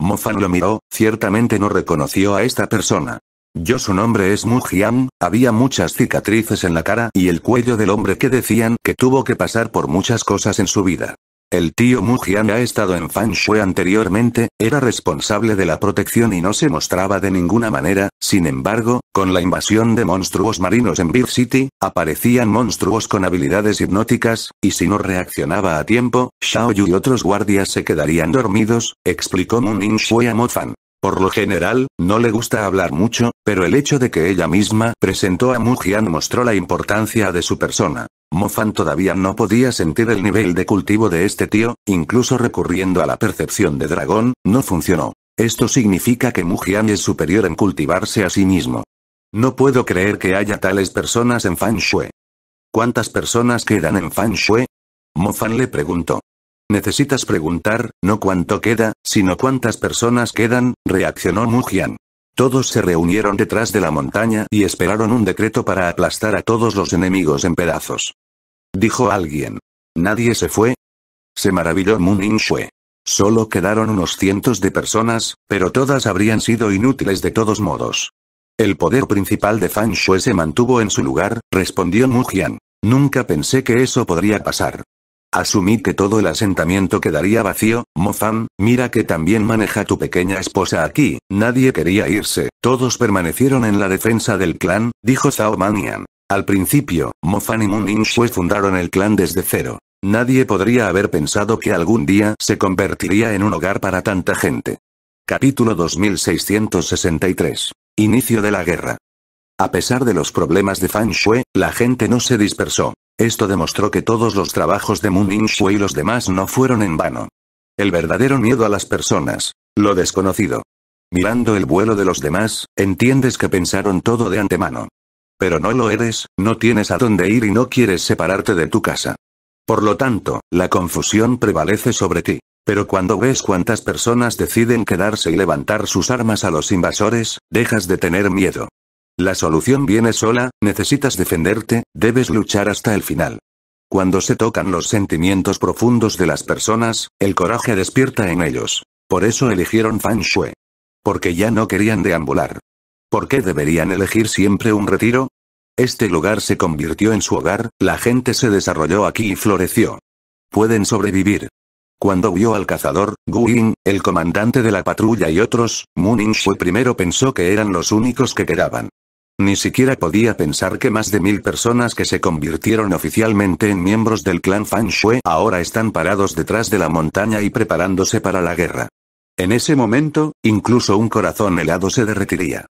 Mofan lo miró, ciertamente no reconoció a esta persona. Yo su nombre es Jian. había muchas cicatrices en la cara y el cuello del hombre que decían que tuvo que pasar por muchas cosas en su vida. El tío Mujian ha estado en Fan Shui anteriormente, era responsable de la protección y no se mostraba de ninguna manera, sin embargo, con la invasión de monstruos marinos en Big City, aparecían monstruos con habilidades hipnóticas, y si no reaccionaba a tiempo, Xiao Yu y otros guardias se quedarían dormidos, explicó Munin Shui a Mofan. Por lo general, no le gusta hablar mucho, pero el hecho de que ella misma presentó a Mujian mostró la importancia de su persona. Mofan todavía no podía sentir el nivel de cultivo de este tío, incluso recurriendo a la percepción de dragón, no funcionó. Esto significa que Mujian es superior en cultivarse a sí mismo. No puedo creer que haya tales personas en Fan ¿Cuántas personas quedan en Fan Mo Mofan le preguntó. Necesitas preguntar, no cuánto queda, sino cuántas personas quedan, reaccionó Mujian. Todos se reunieron detrás de la montaña y esperaron un decreto para aplastar a todos los enemigos en pedazos. Dijo alguien. ¿Nadie se fue? Se maravilló Moon Shue. Solo quedaron unos cientos de personas, pero todas habrían sido inútiles de todos modos. El poder principal de Fan Shue se mantuvo en su lugar, respondió Mujian. Nunca pensé que eso podría pasar. Asumí que todo el asentamiento quedaría vacío, Mo Fan, mira que también maneja tu pequeña esposa aquí, nadie quería irse, todos permanecieron en la defensa del clan, dijo Zhao Manian. Al principio, Mo Fan y Moon Shui fundaron el clan desde cero. Nadie podría haber pensado que algún día se convertiría en un hogar para tanta gente. Capítulo 2663. Inicio de la guerra. A pesar de los problemas de Fan Shui, la gente no se dispersó. Esto demostró que todos los trabajos de Moon y los demás no fueron en vano. El verdadero miedo a las personas. Lo desconocido. Mirando el vuelo de los demás, entiendes que pensaron todo de antemano. Pero no lo eres, no tienes a dónde ir y no quieres separarte de tu casa. Por lo tanto, la confusión prevalece sobre ti. Pero cuando ves cuántas personas deciden quedarse y levantar sus armas a los invasores, dejas de tener miedo. La solución viene sola, necesitas defenderte, debes luchar hasta el final. Cuando se tocan los sentimientos profundos de las personas, el coraje despierta en ellos. Por eso eligieron Fan Shui. Porque ya no querían deambular. ¿Por qué deberían elegir siempre un retiro? Este lugar se convirtió en su hogar, la gente se desarrolló aquí y floreció. Pueden sobrevivir. Cuando vio al cazador, Guin, el comandante de la patrulla y otros, Muning fue primero pensó que eran los únicos que quedaban. Ni siquiera podía pensar que más de mil personas que se convirtieron oficialmente en miembros del clan Fan Shui ahora están parados detrás de la montaña y preparándose para la guerra. En ese momento, incluso un corazón helado se derretiría.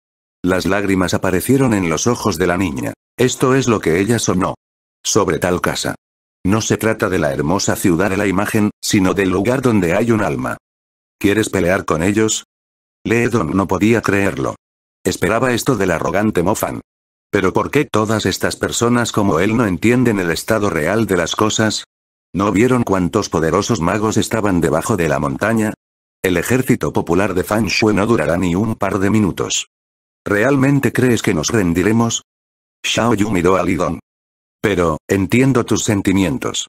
Las lágrimas aparecieron en los ojos de la niña. Esto es lo que ella sonó. Sobre tal casa. No se trata de la hermosa ciudad de la imagen, sino del lugar donde hay un alma. ¿Quieres pelear con ellos? Leedon no podía creerlo. Esperaba esto del arrogante Mofan. Pero ¿por qué todas estas personas como él no entienden el estado real de las cosas? ¿No vieron cuántos poderosos magos estaban debajo de la montaña? El ejército popular de Fan no durará ni un par de minutos. ¿Realmente crees que nos rendiremos? Xiao Yu miró a Lidon. Pero, entiendo tus sentimientos.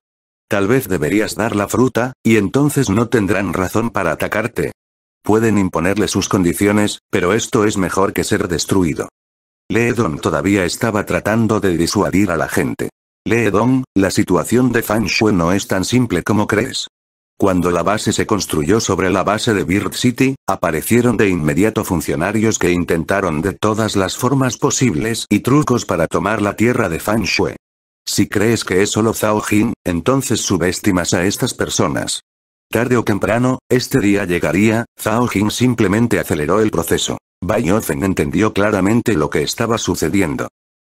Tal vez deberías dar la fruta, y entonces no tendrán razón para atacarte, pueden imponerle sus condiciones, pero esto es mejor que ser destruido. Leedon todavía estaba tratando de disuadir a la gente. Leedon, la situación de Fan no es tan simple como crees. Cuando la base se construyó sobre la base de Bird City, aparecieron de inmediato funcionarios que intentaron de todas las formas posibles y trucos para tomar la tierra de Fan Si crees que es solo Zhao Jin, entonces subestimas a estas personas. Tarde o temprano, este día llegaría, Zhao Jing simplemente aceleró el proceso. Bai Ofen entendió claramente lo que estaba sucediendo.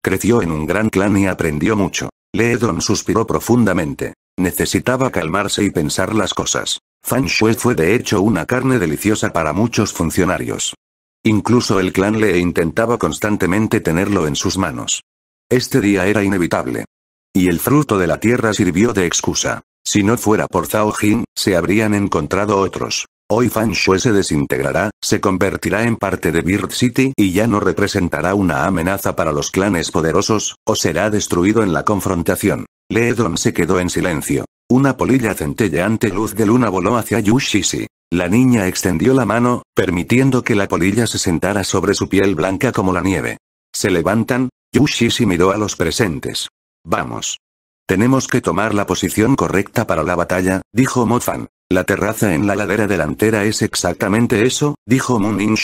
Creció en un gran clan y aprendió mucho. Leedon suspiró profundamente. Necesitaba calmarse y pensar las cosas. Fan Shui fue de hecho una carne deliciosa para muchos funcionarios. Incluso el clan le intentaba constantemente tenerlo en sus manos. Este día era inevitable. Y el fruto de la tierra sirvió de excusa. Si no fuera por Zhao Jin, se habrían encontrado otros. Hoy Fan se desintegrará, se convertirá en parte de Bird City y ya no representará una amenaza para los clanes poderosos, o será destruido en la confrontación. Leedon se quedó en silencio. Una polilla centelleante luz de luna voló hacia Yushishi. La niña extendió la mano, permitiendo que la polilla se sentara sobre su piel blanca como la nieve. Se levantan, Yushishi miró a los presentes. Vamos. Tenemos que tomar la posición correcta para la batalla, dijo Mo Fan. La terraza en la ladera delantera es exactamente eso, dijo Moon In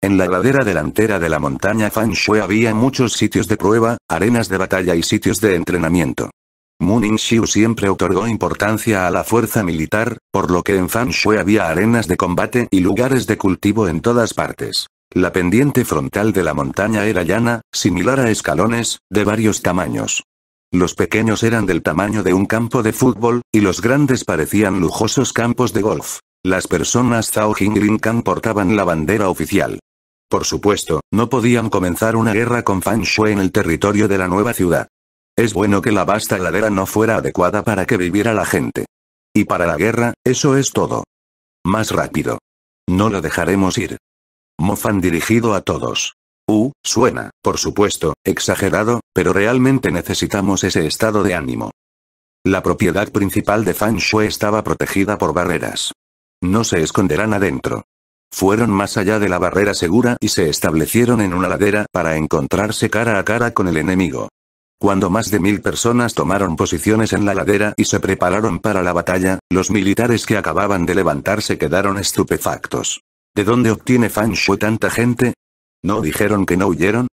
En la ladera delantera de la montaña Fan Shue había muchos sitios de prueba, arenas de batalla y sitios de entrenamiento. Moon In siempre otorgó importancia a la fuerza militar, por lo que en Fan Shui había arenas de combate y lugares de cultivo en todas partes. La pendiente frontal de la montaña era llana, similar a escalones, de varios tamaños. Los pequeños eran del tamaño de un campo de fútbol, y los grandes parecían lujosos campos de golf. Las personas Zhao Kang portaban la bandera oficial. Por supuesto, no podían comenzar una guerra con Fan Shui en el territorio de la nueva ciudad. Es bueno que la vasta ladera no fuera adecuada para que viviera la gente. Y para la guerra, eso es todo. Más rápido. No lo dejaremos ir. Mo Fan dirigido a todos. Uh, suena, por supuesto, exagerado, pero realmente necesitamos ese estado de ánimo. La propiedad principal de fan estaba protegida por barreras. No se esconderán adentro. Fueron más allá de la barrera segura y se establecieron en una ladera para encontrarse cara a cara con el enemigo. Cuando más de mil personas tomaron posiciones en la ladera y se prepararon para la batalla, los militares que acababan de levantarse quedaron estupefactos. ¿De dónde obtiene Fan tanta gente? ¿No dijeron que no huyeron?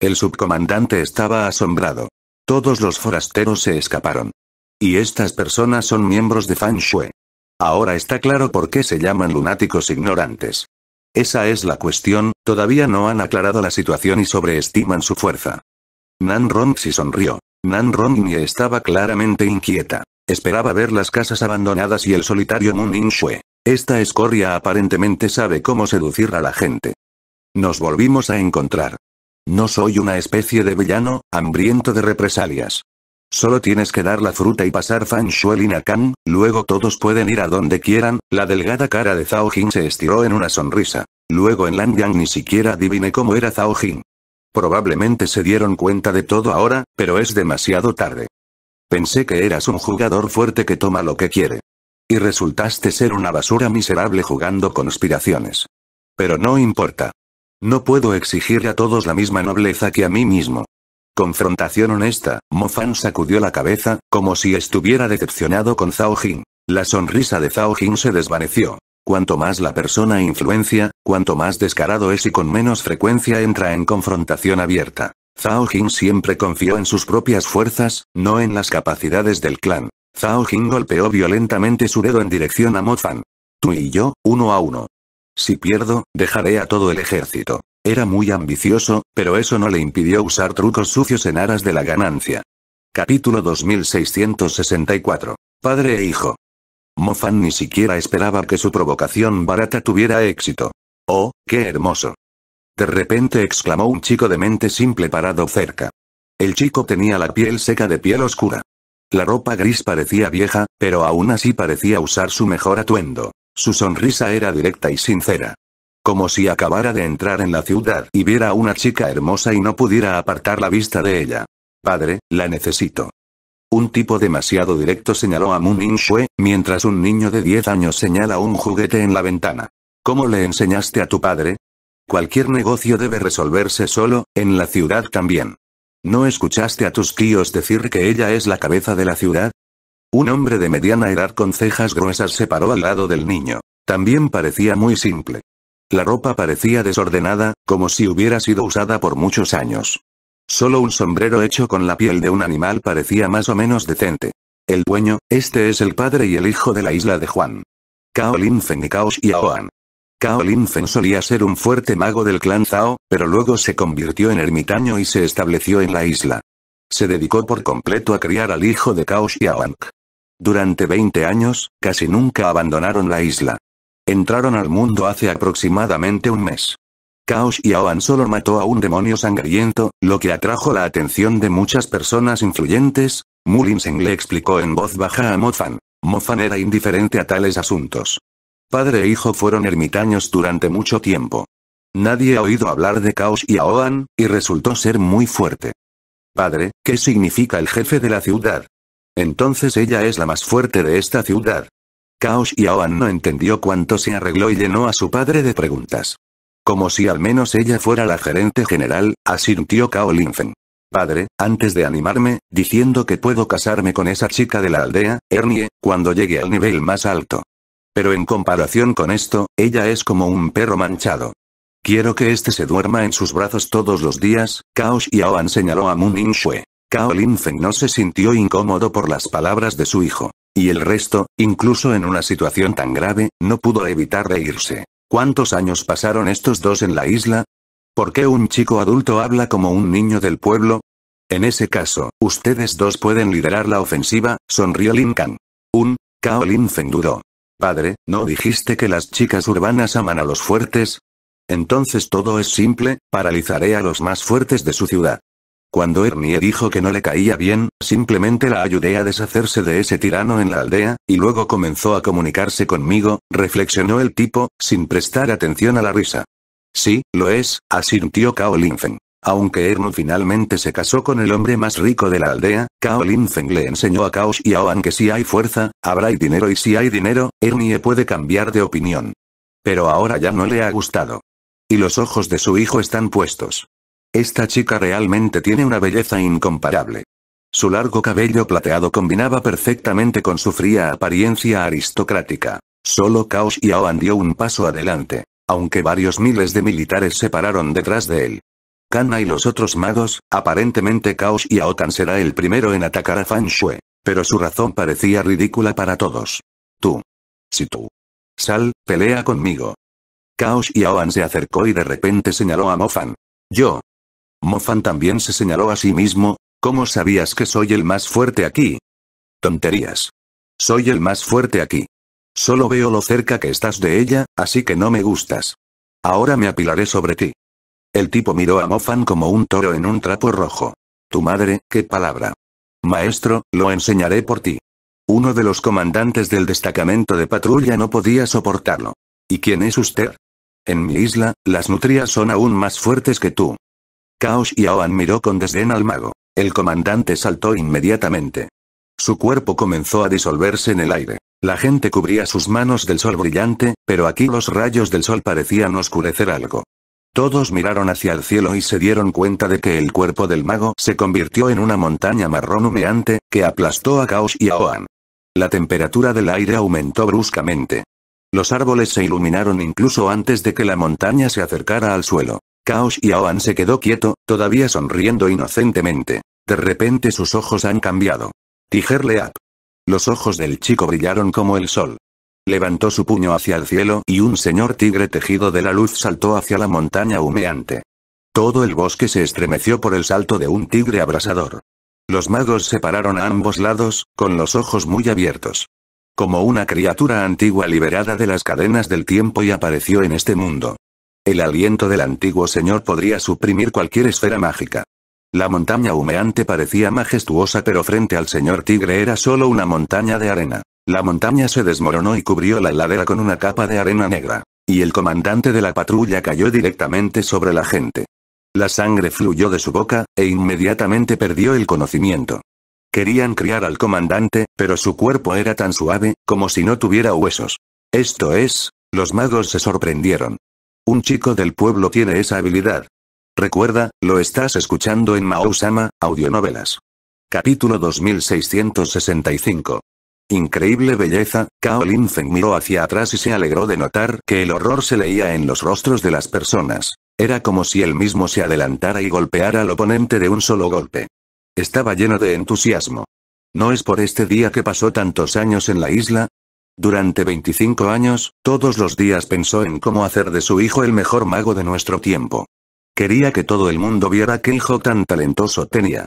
El subcomandante estaba asombrado. Todos los forasteros se escaparon. Y estas personas son miembros de Fan Shui. Ahora está claro por qué se llaman lunáticos ignorantes. Esa es la cuestión, todavía no han aclarado la situación y sobreestiman su fuerza. Nan Rongxi sonrió. Nan Rongxi estaba claramente inquieta. Esperaba ver las casas abandonadas y el solitario Moon Shui. Esta escoria aparentemente sabe cómo seducir a la gente. Nos volvimos a encontrar. No soy una especie de villano, hambriento de represalias. Solo tienes que dar la fruta y pasar Fan Shuelin a luego todos pueden ir a donde quieran, la delgada cara de Zhao Jin se estiró en una sonrisa. Luego en Lan ni siquiera adiviné cómo era Zhao Jin. Probablemente se dieron cuenta de todo ahora, pero es demasiado tarde. Pensé que eras un jugador fuerte que toma lo que quiere. Y resultaste ser una basura miserable jugando conspiraciones. Pero no importa. No puedo exigirle a todos la misma nobleza que a mí mismo. Confrontación honesta, Mo Fan sacudió la cabeza, como si estuviera decepcionado con Zhao Jin. La sonrisa de Zhao Jin se desvaneció. Cuanto más la persona influencia, cuanto más descarado es y con menos frecuencia entra en confrontación abierta. Zhao Jin siempre confió en sus propias fuerzas, no en las capacidades del clan. Zhao Jin golpeó violentamente su dedo en dirección a Mo Fan. Tú y yo, uno a uno. Si pierdo, dejaré a todo el ejército. Era muy ambicioso, pero eso no le impidió usar trucos sucios en aras de la ganancia. Capítulo 2664. Padre e hijo. Mofan ni siquiera esperaba que su provocación barata tuviera éxito. ¡Oh, qué hermoso! De repente exclamó un chico de mente simple parado cerca. El chico tenía la piel seca de piel oscura. La ropa gris parecía vieja, pero aún así parecía usar su mejor atuendo. Su sonrisa era directa y sincera. Como si acabara de entrar en la ciudad y viera a una chica hermosa y no pudiera apartar la vista de ella. Padre, la necesito. Un tipo demasiado directo señaló a Moon In Shue, mientras un niño de 10 años señala un juguete en la ventana. ¿Cómo le enseñaste a tu padre? Cualquier negocio debe resolverse solo, en la ciudad también. ¿No escuchaste a tus tíos decir que ella es la cabeza de la ciudad? Un hombre de mediana edad con cejas gruesas se paró al lado del niño. También parecía muy simple. La ropa parecía desordenada, como si hubiera sido usada por muchos años. Solo un sombrero hecho con la piel de un animal parecía más o menos decente. El dueño, este es el padre y el hijo de la isla de Juan. Cao Linfen y Cao Xiaoan. Cao Linfen solía ser un fuerte mago del clan Zhao, pero luego se convirtió en ermitaño y se estableció en la isla. Se dedicó por completo a criar al hijo de Cao Xiaoang. Durante 20 años, casi nunca abandonaron la isla. Entraron al mundo hace aproximadamente un mes. Caos y Aoan solo mató a un demonio sangriento, lo que atrajo la atención de muchas personas influyentes, Mullinsen le explicó en voz baja a Mofan. Mofan era indiferente a tales asuntos. Padre e hijo fueron ermitaños durante mucho tiempo. Nadie ha oído hablar de Caos y Aoan, y resultó ser muy fuerte. Padre, ¿qué significa el jefe de la ciudad? Entonces ella es la más fuerte de esta ciudad. Kaosh Yaoan no entendió cuánto se arregló y llenó a su padre de preguntas. Como si al menos ella fuera la gerente general, asintió Cao Linfen. Padre, antes de animarme, diciendo que puedo casarme con esa chica de la aldea, Ernie, cuando llegue al nivel más alto. Pero en comparación con esto, ella es como un perro manchado. Quiero que este se duerma en sus brazos todos los días, Kaosh Yaoan señaló a Moon Kaolin Feng no se sintió incómodo por las palabras de su hijo. Y el resto, incluso en una situación tan grave, no pudo evitar reírse. ¿Cuántos años pasaron estos dos en la isla? ¿Por qué un chico adulto habla como un niño del pueblo? En ese caso, ustedes dos pueden liderar la ofensiva, sonrió Lin Kang. Un, Kaolin Feng dudó. Padre, ¿no dijiste que las chicas urbanas aman a los fuertes? Entonces todo es simple, paralizaré a los más fuertes de su ciudad. Cuando Ernie dijo que no le caía bien, simplemente la ayudé a deshacerse de ese tirano en la aldea, y luego comenzó a comunicarse conmigo, reflexionó el tipo, sin prestar atención a la risa. Sí, lo es, asintió Cao Linfen. Aunque Ernie finalmente se casó con el hombre más rico de la aldea, Cao le enseñó a a Oan que si hay fuerza, habrá dinero y si hay dinero, Ernie puede cambiar de opinión. Pero ahora ya no le ha gustado. Y los ojos de su hijo están puestos. Esta chica realmente tiene una belleza incomparable. Su largo cabello plateado combinaba perfectamente con su fría apariencia aristocrática. Solo y Aoan dio un paso adelante, aunque varios miles de militares se pararon detrás de él. Kana y los otros magos, aparentemente y Aohan será el primero en atacar a Fan Shui, pero su razón parecía ridícula para todos. Tú. Si tú. Sal, pelea conmigo. y Aoan se acercó y de repente señaló a Fan. Yo, Mofan también se señaló a sí mismo, ¿cómo sabías que soy el más fuerte aquí? Tonterías. Soy el más fuerte aquí. Solo veo lo cerca que estás de ella, así que no me gustas. Ahora me apilaré sobre ti. El tipo miró a Mofan como un toro en un trapo rojo. Tu madre, qué palabra. Maestro, lo enseñaré por ti. Uno de los comandantes del destacamento de patrulla no podía soportarlo. ¿Y quién es usted? En mi isla, las nutrias son aún más fuertes que tú. Caos y Aoan miró con desdén al mago. El comandante saltó inmediatamente. Su cuerpo comenzó a disolverse en el aire. La gente cubría sus manos del sol brillante, pero aquí los rayos del sol parecían oscurecer algo. Todos miraron hacia el cielo y se dieron cuenta de que el cuerpo del mago se convirtió en una montaña marrón humeante, que aplastó a Caos y a La temperatura del aire aumentó bruscamente. Los árboles se iluminaron incluso antes de que la montaña se acercara al suelo. Caos y Aoan se quedó quieto, todavía sonriendo inocentemente. De repente sus ojos han cambiado. Tijerle up. Los ojos del chico brillaron como el sol. Levantó su puño hacia el cielo y un señor tigre tejido de la luz saltó hacia la montaña humeante. Todo el bosque se estremeció por el salto de un tigre abrasador. Los magos se pararon a ambos lados, con los ojos muy abiertos. Como una criatura antigua liberada de las cadenas del tiempo y apareció en este mundo. El aliento del antiguo señor podría suprimir cualquier esfera mágica. La montaña humeante parecía majestuosa pero frente al señor tigre era solo una montaña de arena. La montaña se desmoronó y cubrió la ladera con una capa de arena negra. Y el comandante de la patrulla cayó directamente sobre la gente. La sangre fluyó de su boca, e inmediatamente perdió el conocimiento. Querían criar al comandante, pero su cuerpo era tan suave, como si no tuviera huesos. Esto es, los magos se sorprendieron. Un chico del pueblo tiene esa habilidad. Recuerda, lo estás escuchando en Sama, Audionovelas. Capítulo 2665. Increíble belleza, Kaolin Feng miró hacia atrás y se alegró de notar que el horror se leía en los rostros de las personas. Era como si él mismo se adelantara y golpeara al oponente de un solo golpe. Estaba lleno de entusiasmo. ¿No es por este día que pasó tantos años en la isla? Durante 25 años, todos los días pensó en cómo hacer de su hijo el mejor mago de nuestro tiempo. Quería que todo el mundo viera qué hijo tan talentoso tenía.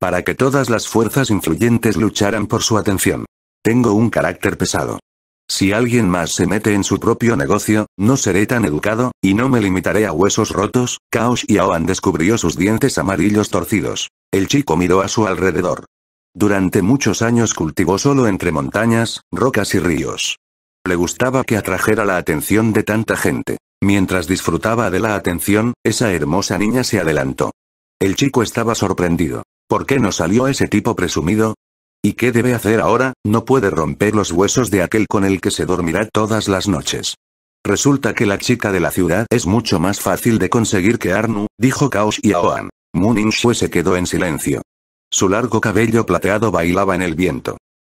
Para que todas las fuerzas influyentes lucharan por su atención. Tengo un carácter pesado. Si alguien más se mete en su propio negocio, no seré tan educado, y no me limitaré a huesos rotos, y Aoan descubrió sus dientes amarillos torcidos. El chico miró a su alrededor. Durante muchos años cultivó solo entre montañas, rocas y ríos. Le gustaba que atrajera la atención de tanta gente. Mientras disfrutaba de la atención, esa hermosa niña se adelantó. El chico estaba sorprendido. ¿Por qué no salió ese tipo presumido? ¿Y qué debe hacer ahora? No puede romper los huesos de aquel con el que se dormirá todas las noches. Resulta que la chica de la ciudad es mucho más fácil de conseguir que Arnu, dijo Kaosh y Aoan. Munin se quedó en silencio. Su largo cabello plateado bailaba en el viento.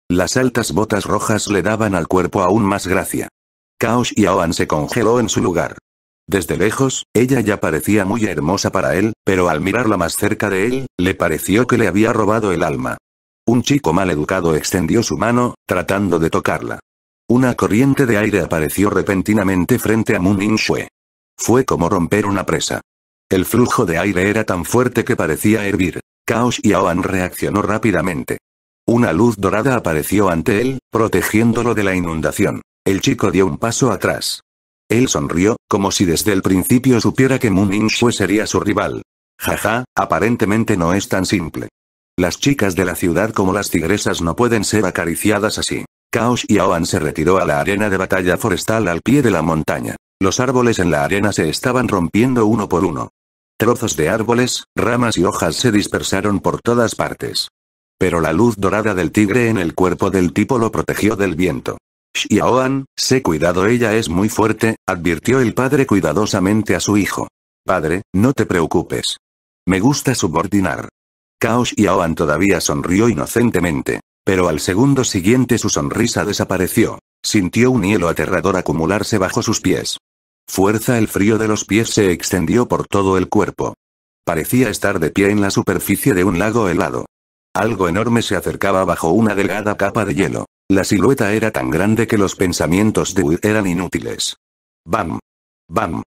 Las altas botas rojas le daban al cuerpo aún más gracia. Kaosh y Aoan se congeló en su lugar. Desde lejos, ella ya parecía muy hermosa para él, pero al mirarla más cerca de él, le pareció que le había robado el alma. Un chico mal educado extendió su mano, tratando de tocarla. Una corriente de aire apareció repentinamente frente a Moon In Shue. Fue como romper una presa. El flujo de aire era tan fuerte que parecía hervir caos y Aoan reaccionó rápidamente. Una luz dorada apareció ante él, protegiéndolo de la inundación. El chico dio un paso atrás. Él sonrió, como si desde el principio supiera que Moon Shue sería su rival. Jaja, aparentemente no es tan simple. Las chicas de la ciudad como las tigresas no pueden ser acariciadas así. Caos y Aoan se retiró a la arena de batalla forestal al pie de la montaña. Los árboles en la arena se estaban rompiendo uno por uno. Trozos de árboles, ramas y hojas se dispersaron por todas partes. Pero la luz dorada del tigre en el cuerpo del tipo lo protegió del viento. Xiaoan, sé cuidado ella es muy fuerte, advirtió el padre cuidadosamente a su hijo. Padre, no te preocupes. Me gusta subordinar. Cao Xiaoan todavía sonrió inocentemente. Pero al segundo siguiente su sonrisa desapareció. Sintió un hielo aterrador acumularse bajo sus pies fuerza el frío de los pies se extendió por todo el cuerpo. Parecía estar de pie en la superficie de un lago helado. Algo enorme se acercaba bajo una delgada capa de hielo. La silueta era tan grande que los pensamientos de Wu eran inútiles. Bam. Bam.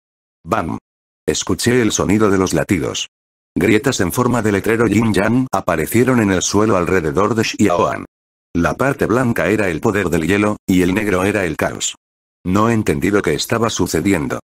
Bam. Escuché el sonido de los latidos. Grietas en forma de letrero Yin Yang aparecieron en el suelo alrededor de Xiaoan. La parte blanca era el poder del hielo, y el negro era el caos. No entendí qué que estaba sucediendo.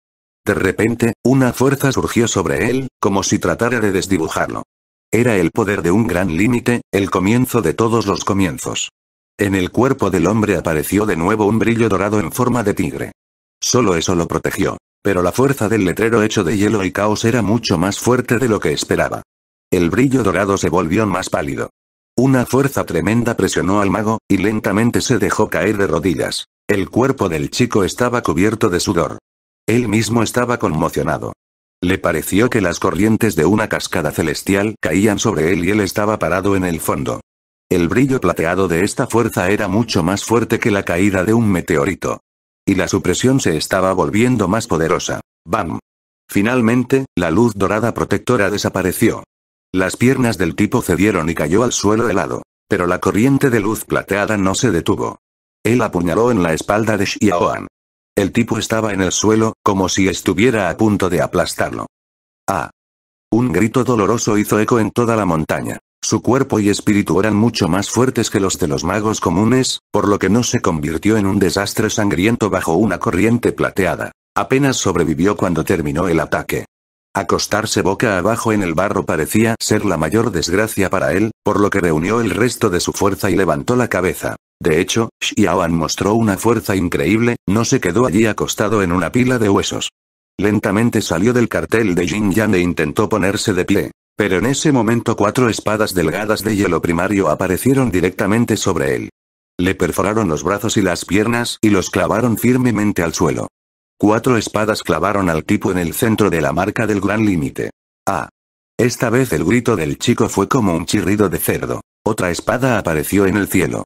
De repente, una fuerza surgió sobre él, como si tratara de desdibujarlo. Era el poder de un gran límite, el comienzo de todos los comienzos. En el cuerpo del hombre apareció de nuevo un brillo dorado en forma de tigre. Solo eso lo protegió. Pero la fuerza del letrero hecho de hielo y caos era mucho más fuerte de lo que esperaba. El brillo dorado se volvió más pálido. Una fuerza tremenda presionó al mago, y lentamente se dejó caer de rodillas. El cuerpo del chico estaba cubierto de sudor. Él mismo estaba conmocionado. Le pareció que las corrientes de una cascada celestial caían sobre él y él estaba parado en el fondo. El brillo plateado de esta fuerza era mucho más fuerte que la caída de un meteorito. Y la supresión se estaba volviendo más poderosa. ¡Bam! Finalmente, la luz dorada protectora desapareció. Las piernas del tipo cedieron y cayó al suelo helado. Pero la corriente de luz plateada no se detuvo. Él apuñaló en la espalda de Xiaoan. El tipo estaba en el suelo, como si estuviera a punto de aplastarlo. ¡Ah! Un grito doloroso hizo eco en toda la montaña. Su cuerpo y espíritu eran mucho más fuertes que los de los magos comunes, por lo que no se convirtió en un desastre sangriento bajo una corriente plateada. Apenas sobrevivió cuando terminó el ataque. Acostarse boca abajo en el barro parecía ser la mayor desgracia para él, por lo que reunió el resto de su fuerza y levantó la cabeza. De hecho, Xiaoan mostró una fuerza increíble, no se quedó allí acostado en una pila de huesos. Lentamente salió del cartel de Jin Yang e intentó ponerse de pie. Pero en ese momento cuatro espadas delgadas de hielo primario aparecieron directamente sobre él. Le perforaron los brazos y las piernas y los clavaron firmemente al suelo. Cuatro espadas clavaron al tipo en el centro de la marca del gran límite. ¡Ah! Esta vez el grito del chico fue como un chirrido de cerdo. Otra espada apareció en el cielo.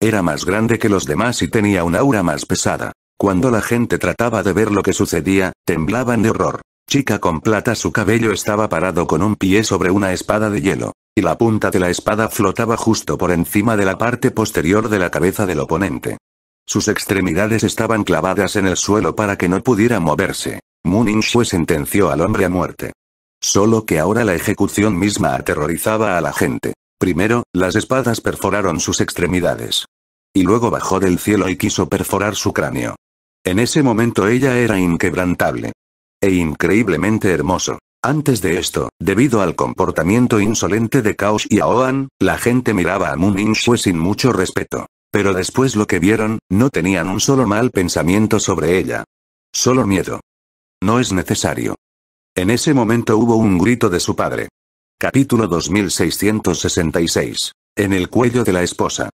Era más grande que los demás y tenía un aura más pesada. Cuando la gente trataba de ver lo que sucedía, temblaban de horror. Chica con plata su cabello estaba parado con un pie sobre una espada de hielo, y la punta de la espada flotaba justo por encima de la parte posterior de la cabeza del oponente. Sus extremidades estaban clavadas en el suelo para que no pudiera moverse. Moon sentenció al hombre a muerte. Solo que ahora la ejecución misma aterrorizaba a la gente. Primero, las espadas perforaron sus extremidades. Y luego bajó del cielo y quiso perforar su cráneo. En ese momento ella era inquebrantable. E increíblemente hermoso. Antes de esto, debido al comportamiento insolente de Caos y Aoan, la gente miraba a Moon sin mucho respeto. Pero después lo que vieron, no tenían un solo mal pensamiento sobre ella. Solo miedo. No es necesario. En ese momento hubo un grito de su padre. Capítulo 2666. En el cuello de la esposa.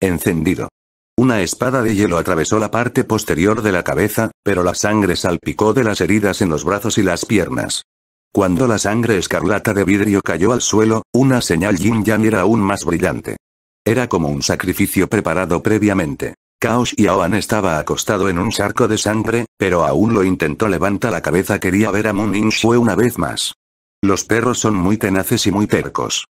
Encendido. Una espada de hielo atravesó la parte posterior de la cabeza, pero la sangre salpicó de las heridas en los brazos y las piernas. Cuando la sangre escarlata de vidrio cayó al suelo, una señal yin-yang era aún más brillante. Era como un sacrificio preparado previamente. Caos y Aoan estaba acostado en un charco de sangre, pero aún lo intentó levanta la cabeza quería ver a Moon fue una vez más. Los perros son muy tenaces y muy tercos.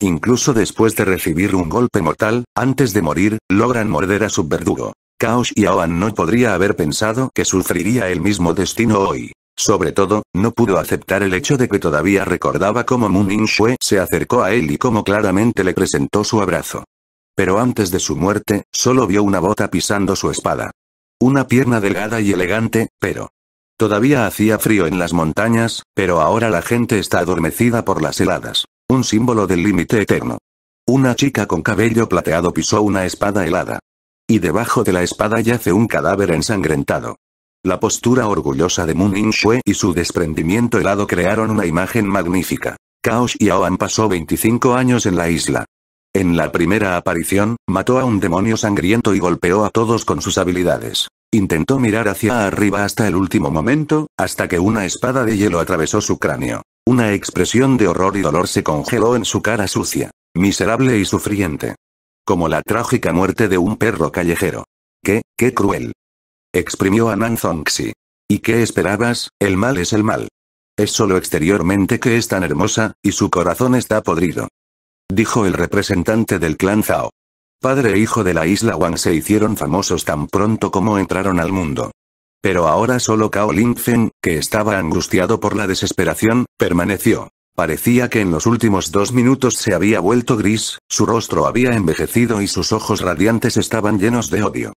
Incluso después de recibir un golpe mortal, antes de morir, logran morder a su verdugo. Caos y Aoan no podría haber pensado que sufriría el mismo destino hoy. Sobre todo, no pudo aceptar el hecho de que todavía recordaba cómo Moon se acercó a él y cómo claramente le presentó su abrazo. Pero antes de su muerte, solo vio una bota pisando su espada. Una pierna delgada y elegante, pero... Todavía hacía frío en las montañas, pero ahora la gente está adormecida por las heladas. Un símbolo del límite eterno. Una chica con cabello plateado pisó una espada helada. Y debajo de la espada yace un cadáver ensangrentado. La postura orgullosa de Moon In-shue y su desprendimiento helado crearon una imagen magnífica. Kaosh Yaoan pasó 25 años en la isla. En la primera aparición, mató a un demonio sangriento y golpeó a todos con sus habilidades. Intentó mirar hacia arriba hasta el último momento, hasta que una espada de hielo atravesó su cráneo. Una expresión de horror y dolor se congeló en su cara sucia, miserable y sufriente. Como la trágica muerte de un perro callejero. ¡Qué, qué cruel! Exprimió a Nanzongxi. ¿Y qué esperabas? El mal es el mal. Es solo exteriormente que es tan hermosa, y su corazón está podrido dijo el representante del clan Zhao. Padre e hijo de la isla Wang se hicieron famosos tan pronto como entraron al mundo. Pero ahora solo Cao Lingfen, que estaba angustiado por la desesperación, permaneció. Parecía que en los últimos dos minutos se había vuelto gris, su rostro había envejecido y sus ojos radiantes estaban llenos de odio.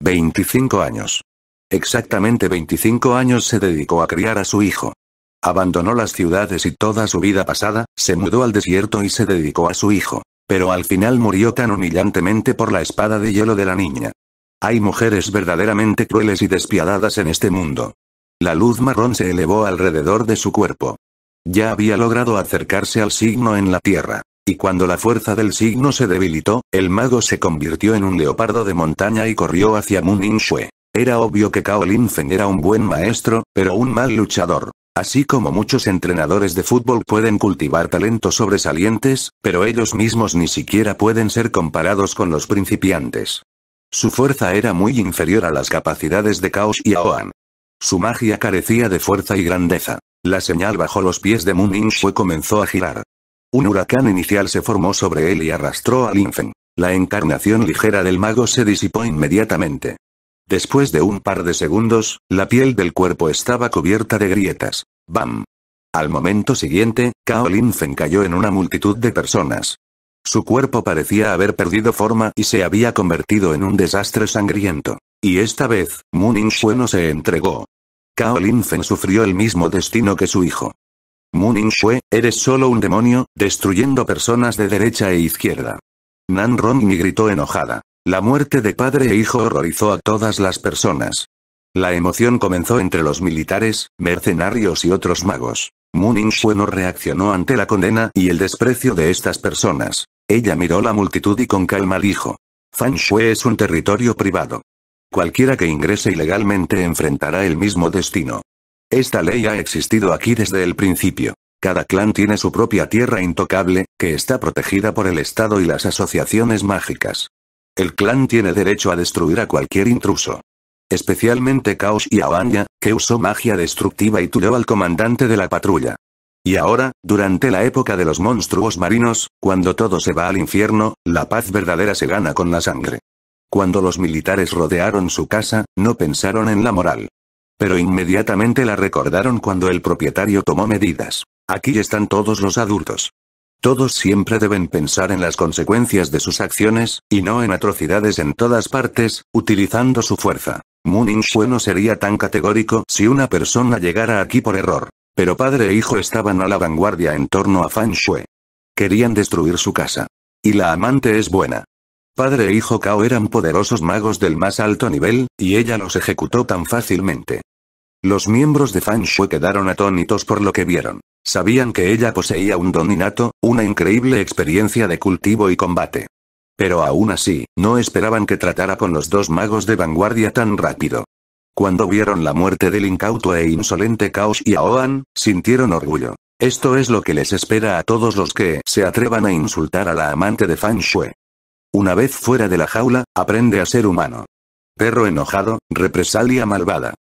25 años. Exactamente 25 años se dedicó a criar a su hijo. Abandonó las ciudades y toda su vida pasada, se mudó al desierto y se dedicó a su hijo. Pero al final murió tan humillantemente por la espada de hielo de la niña. Hay mujeres verdaderamente crueles y despiadadas en este mundo. La luz marrón se elevó alrededor de su cuerpo. Ya había logrado acercarse al signo en la tierra. Y cuando la fuerza del signo se debilitó, el mago se convirtió en un leopardo de montaña y corrió hacia Muninshue. Shue. Era obvio que kaolin Feng era un buen maestro, pero un mal luchador. Así como muchos entrenadores de fútbol pueden cultivar talentos sobresalientes, pero ellos mismos ni siquiera pueden ser comparados con los principiantes. Su fuerza era muy inferior a las capacidades de Kaos y Aoan. Su magia carecía de fuerza y grandeza. La señal bajo los pies de Moon fue comenzó a girar. Un huracán inicial se formó sobre él y arrastró a Linfen. La encarnación ligera del mago se disipó inmediatamente. Después de un par de segundos, la piel del cuerpo estaba cubierta de grietas. ¡Bam! Al momento siguiente, Kaolin Fen cayó en una multitud de personas. Su cuerpo parecía haber perdido forma y se había convertido en un desastre sangriento. Y esta vez, Munin Shue no se entregó. Kaolin Fen sufrió el mismo destino que su hijo. Munin Shue, eres solo un demonio, destruyendo personas de derecha e izquierda. Nan Rongni gritó enojada. La muerte de padre e hijo horrorizó a todas las personas. La emoción comenzó entre los militares, mercenarios y otros magos. Munin no reaccionó ante la condena y el desprecio de estas personas. Ella miró la multitud y con calma dijo. Fan es un territorio privado. Cualquiera que ingrese ilegalmente enfrentará el mismo destino. Esta ley ha existido aquí desde el principio. Cada clan tiene su propia tierra intocable, que está protegida por el Estado y las asociaciones mágicas. El clan tiene derecho a destruir a cualquier intruso. Especialmente Kaosh y Avanya, que usó magia destructiva y tuyó al comandante de la patrulla. Y ahora, durante la época de los monstruos marinos, cuando todo se va al infierno, la paz verdadera se gana con la sangre. Cuando los militares rodearon su casa, no pensaron en la moral. Pero inmediatamente la recordaron cuando el propietario tomó medidas. Aquí están todos los adultos. Todos siempre deben pensar en las consecuencias de sus acciones, y no en atrocidades en todas partes, utilizando su fuerza. Munin no sería tan categórico si una persona llegara aquí por error. Pero padre e hijo estaban a la vanguardia en torno a Fan Shue. Querían destruir su casa. Y la amante es buena. Padre e hijo Cao eran poderosos magos del más alto nivel, y ella los ejecutó tan fácilmente. Los miembros de Fan Shue quedaron atónitos por lo que vieron. Sabían que ella poseía un don innato, una increíble experiencia de cultivo y combate. Pero aún así, no esperaban que tratara con los dos magos de vanguardia tan rápido. Cuando vieron la muerte del incauto e insolente Caos y Aoan, sintieron orgullo. Esto es lo que les espera a todos los que se atrevan a insultar a la amante de Fan Shui. Una vez fuera de la jaula, aprende a ser humano. Perro enojado, represalia malvada.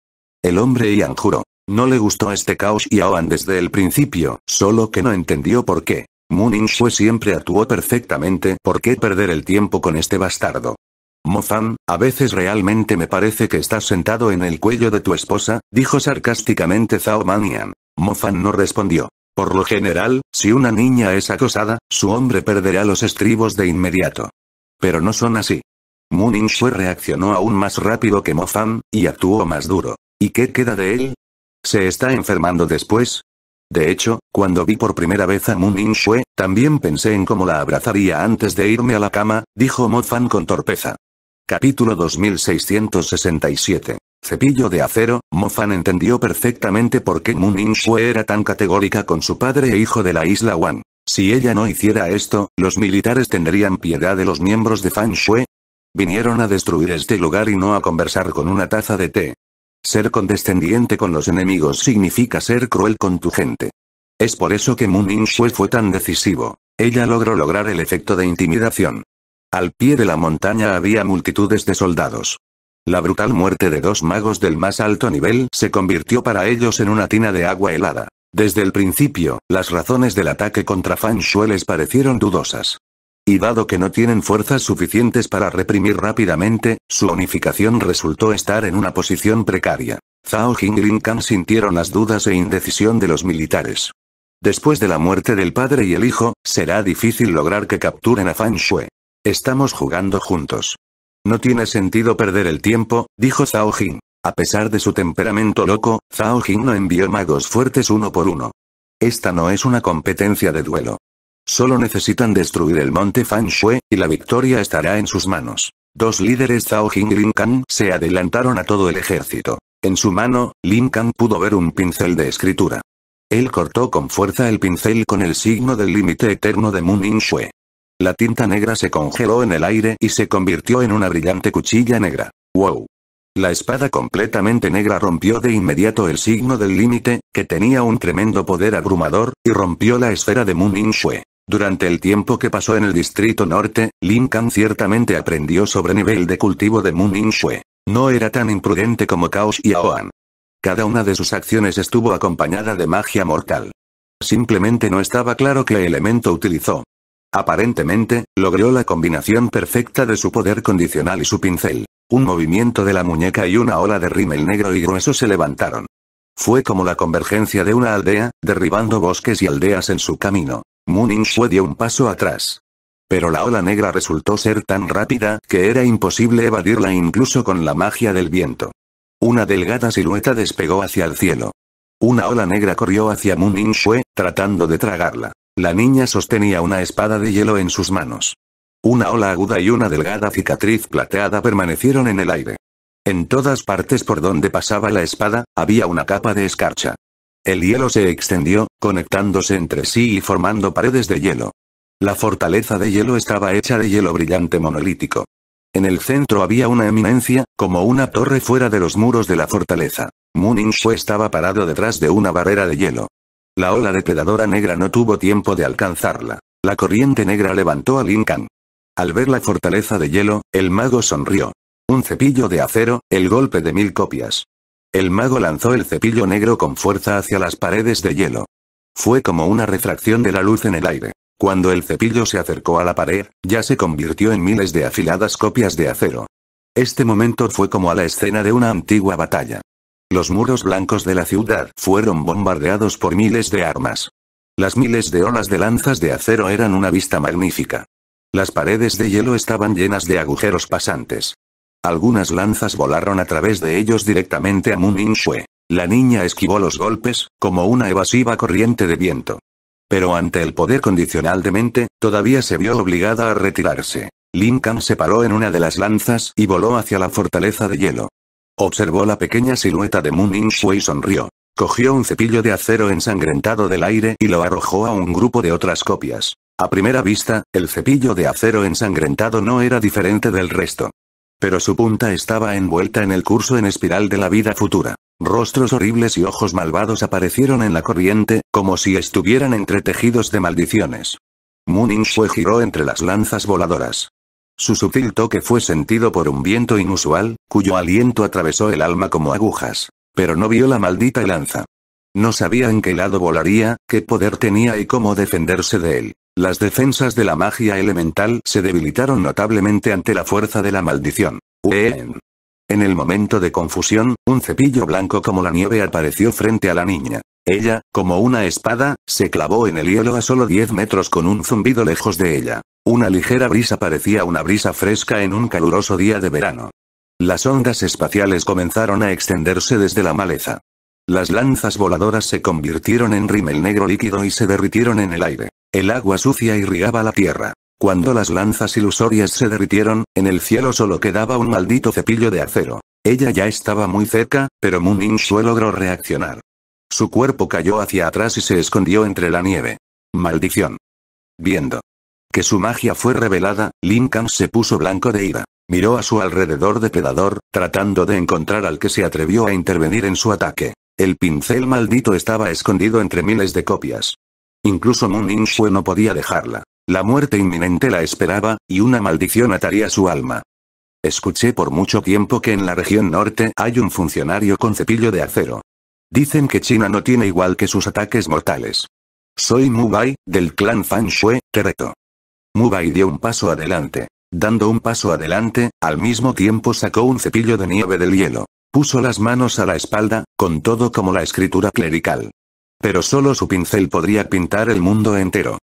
El hombre Ian juró. No le gustó este caos y Aoan desde el principio, solo que no entendió por qué. Mooning fue siempre actuó perfectamente, ¿por qué perder el tiempo con este bastardo? Fan, a veces realmente me parece que estás sentado en el cuello de tu esposa, dijo sarcásticamente Zhao Manian. Fan no respondió. Por lo general, si una niña es acosada, su hombre perderá los estribos de inmediato. Pero no son así. Mooning fue reaccionó aún más rápido que Fan, y actuó más duro. ¿Y qué queda de él? ¿Se está enfermando después? De hecho, cuando vi por primera vez a Moon In también pensé en cómo la abrazaría antes de irme a la cama, dijo Mo Fan con torpeza. Capítulo 2667. Cepillo de acero, Mo-Fan entendió perfectamente por qué Moon In era tan categórica con su padre e hijo de la isla Wan. Si ella no hiciera esto, los militares tendrían piedad de los miembros de Fan Shue. Vinieron a destruir este lugar y no a conversar con una taza de té. Ser condescendiente con los enemigos significa ser cruel con tu gente. Es por eso que Moon In Shue fue tan decisivo. Ella logró lograr el efecto de intimidación. Al pie de la montaña había multitudes de soldados. La brutal muerte de dos magos del más alto nivel se convirtió para ellos en una tina de agua helada. Desde el principio, las razones del ataque contra Fan Shue les parecieron dudosas. Y dado que no tienen fuerzas suficientes para reprimir rápidamente, su unificación resultó estar en una posición precaria. Zhao Jing y Kang sintieron las dudas e indecisión de los militares. Después de la muerte del padre y el hijo, será difícil lograr que capturen a Fan Shui. Estamos jugando juntos. No tiene sentido perder el tiempo, dijo Zhao Jing. A pesar de su temperamento loco, Zhao Jing no envió magos fuertes uno por uno. Esta no es una competencia de duelo. Solo necesitan destruir el monte Fan y la victoria estará en sus manos. Dos líderes Zhao Jing y Lin Kang se adelantaron a todo el ejército. En su mano, Lin Kang pudo ver un pincel de escritura. Él cortó con fuerza el pincel con el signo del límite eterno de Moon In La tinta negra se congeló en el aire y se convirtió en una brillante cuchilla negra. ¡Wow! La espada completamente negra rompió de inmediato el signo del límite, que tenía un tremendo poder abrumador, y rompió la esfera de Moon In durante el tiempo que pasó en el Distrito Norte, Lin Kang ciertamente aprendió sobre nivel de cultivo de Moon Shui. No era tan imprudente como Chaos y Aoan. Cada una de sus acciones estuvo acompañada de magia mortal. Simplemente no estaba claro qué elemento utilizó. Aparentemente, logró la combinación perfecta de su poder condicional y su pincel. Un movimiento de la muñeca y una ola de rímel negro y grueso se levantaron. Fue como la convergencia de una aldea, derribando bosques y aldeas en su camino. Shue dio un paso atrás. Pero la ola negra resultó ser tan rápida que era imposible evadirla incluso con la magia del viento. Una delgada silueta despegó hacia el cielo. Una ola negra corrió hacia Shue, tratando de tragarla. La niña sostenía una espada de hielo en sus manos. Una ola aguda y una delgada cicatriz plateada permanecieron en el aire. En todas partes por donde pasaba la espada, había una capa de escarcha. El hielo se extendió, conectándose entre sí y formando paredes de hielo. La fortaleza de hielo estaba hecha de hielo brillante monolítico. En el centro había una eminencia, como una torre fuera de los muros de la fortaleza. Shu estaba parado detrás de una barrera de hielo. La ola depredadora negra no tuvo tiempo de alcanzarla. La corriente negra levantó a Lincoln. Al ver la fortaleza de hielo, el mago sonrió. Un cepillo de acero, el golpe de mil copias. El mago lanzó el cepillo negro con fuerza hacia las paredes de hielo. Fue como una refracción de la luz en el aire. Cuando el cepillo se acercó a la pared, ya se convirtió en miles de afiladas copias de acero. Este momento fue como a la escena de una antigua batalla. Los muros blancos de la ciudad fueron bombardeados por miles de armas. Las miles de olas de lanzas de acero eran una vista magnífica. Las paredes de hielo estaban llenas de agujeros pasantes. Algunas lanzas volaron a través de ellos directamente a Moon La niña esquivó los golpes, como una evasiva corriente de viento. Pero ante el poder condicional de mente, todavía se vio obligada a retirarse. Lin Lincoln se paró en una de las lanzas y voló hacia la fortaleza de hielo. Observó la pequeña silueta de Moon y sonrió. Cogió un cepillo de acero ensangrentado del aire y lo arrojó a un grupo de otras copias. A primera vista, el cepillo de acero ensangrentado no era diferente del resto. Pero su punta estaba envuelta en el curso en espiral de la vida futura. Rostros horribles y ojos malvados aparecieron en la corriente, como si estuvieran entretejidos de maldiciones. Munin Shue giró entre las lanzas voladoras. Su sutil toque fue sentido por un viento inusual, cuyo aliento atravesó el alma como agujas. Pero no vio la maldita lanza. No sabía en qué lado volaría, qué poder tenía y cómo defenderse de él. Las defensas de la magia elemental se debilitaron notablemente ante la fuerza de la maldición. En el momento de confusión, un cepillo blanco como la nieve apareció frente a la niña. Ella, como una espada, se clavó en el hielo a solo 10 metros con un zumbido lejos de ella. Una ligera brisa parecía una brisa fresca en un caluroso día de verano. Las ondas espaciales comenzaron a extenderse desde la maleza. Las lanzas voladoras se convirtieron en rimel negro líquido y se derritieron en el aire. El agua sucia irrigaba la tierra. Cuando las lanzas ilusorias se derritieron, en el cielo solo quedaba un maldito cepillo de acero. Ella ya estaba muy cerca, pero Moon suelo logró reaccionar. Su cuerpo cayó hacia atrás y se escondió entre la nieve. Maldición. Viendo que su magia fue revelada, Lincoln se puso blanco de ira. Miró a su alrededor Pedador, tratando de encontrar al que se atrevió a intervenir en su ataque. El pincel maldito estaba escondido entre miles de copias. Incluso Moon Shue no podía dejarla. La muerte inminente la esperaba, y una maldición ataría su alma. Escuché por mucho tiempo que en la región norte hay un funcionario con cepillo de acero. Dicen que China no tiene igual que sus ataques mortales. Soy Bai, del clan Fan Shue, te reto. Bai dio un paso adelante. Dando un paso adelante, al mismo tiempo sacó un cepillo de nieve del hielo. Puso las manos a la espalda, con todo como la escritura clerical. Pero solo su pincel podría pintar el mundo entero.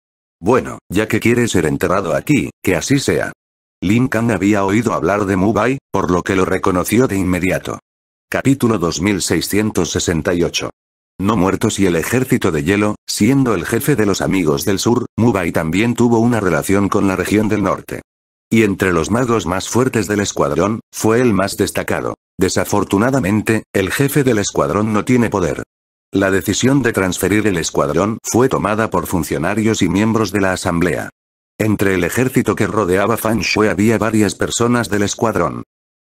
Bueno, ya que quiere ser enterrado aquí, que así sea. Lincoln había oído hablar de Mubai, por lo que lo reconoció de inmediato. Capítulo 2668. No muertos y el ejército de hielo, siendo el jefe de los amigos del sur, Mubai también tuvo una relación con la región del norte. Y entre los magos más fuertes del escuadrón, fue el más destacado. Desafortunadamente, el jefe del escuadrón no tiene poder, la decisión de transferir el escuadrón fue tomada por funcionarios y miembros de la asamblea. Entre el ejército que rodeaba Fan Shui había varias personas del escuadrón.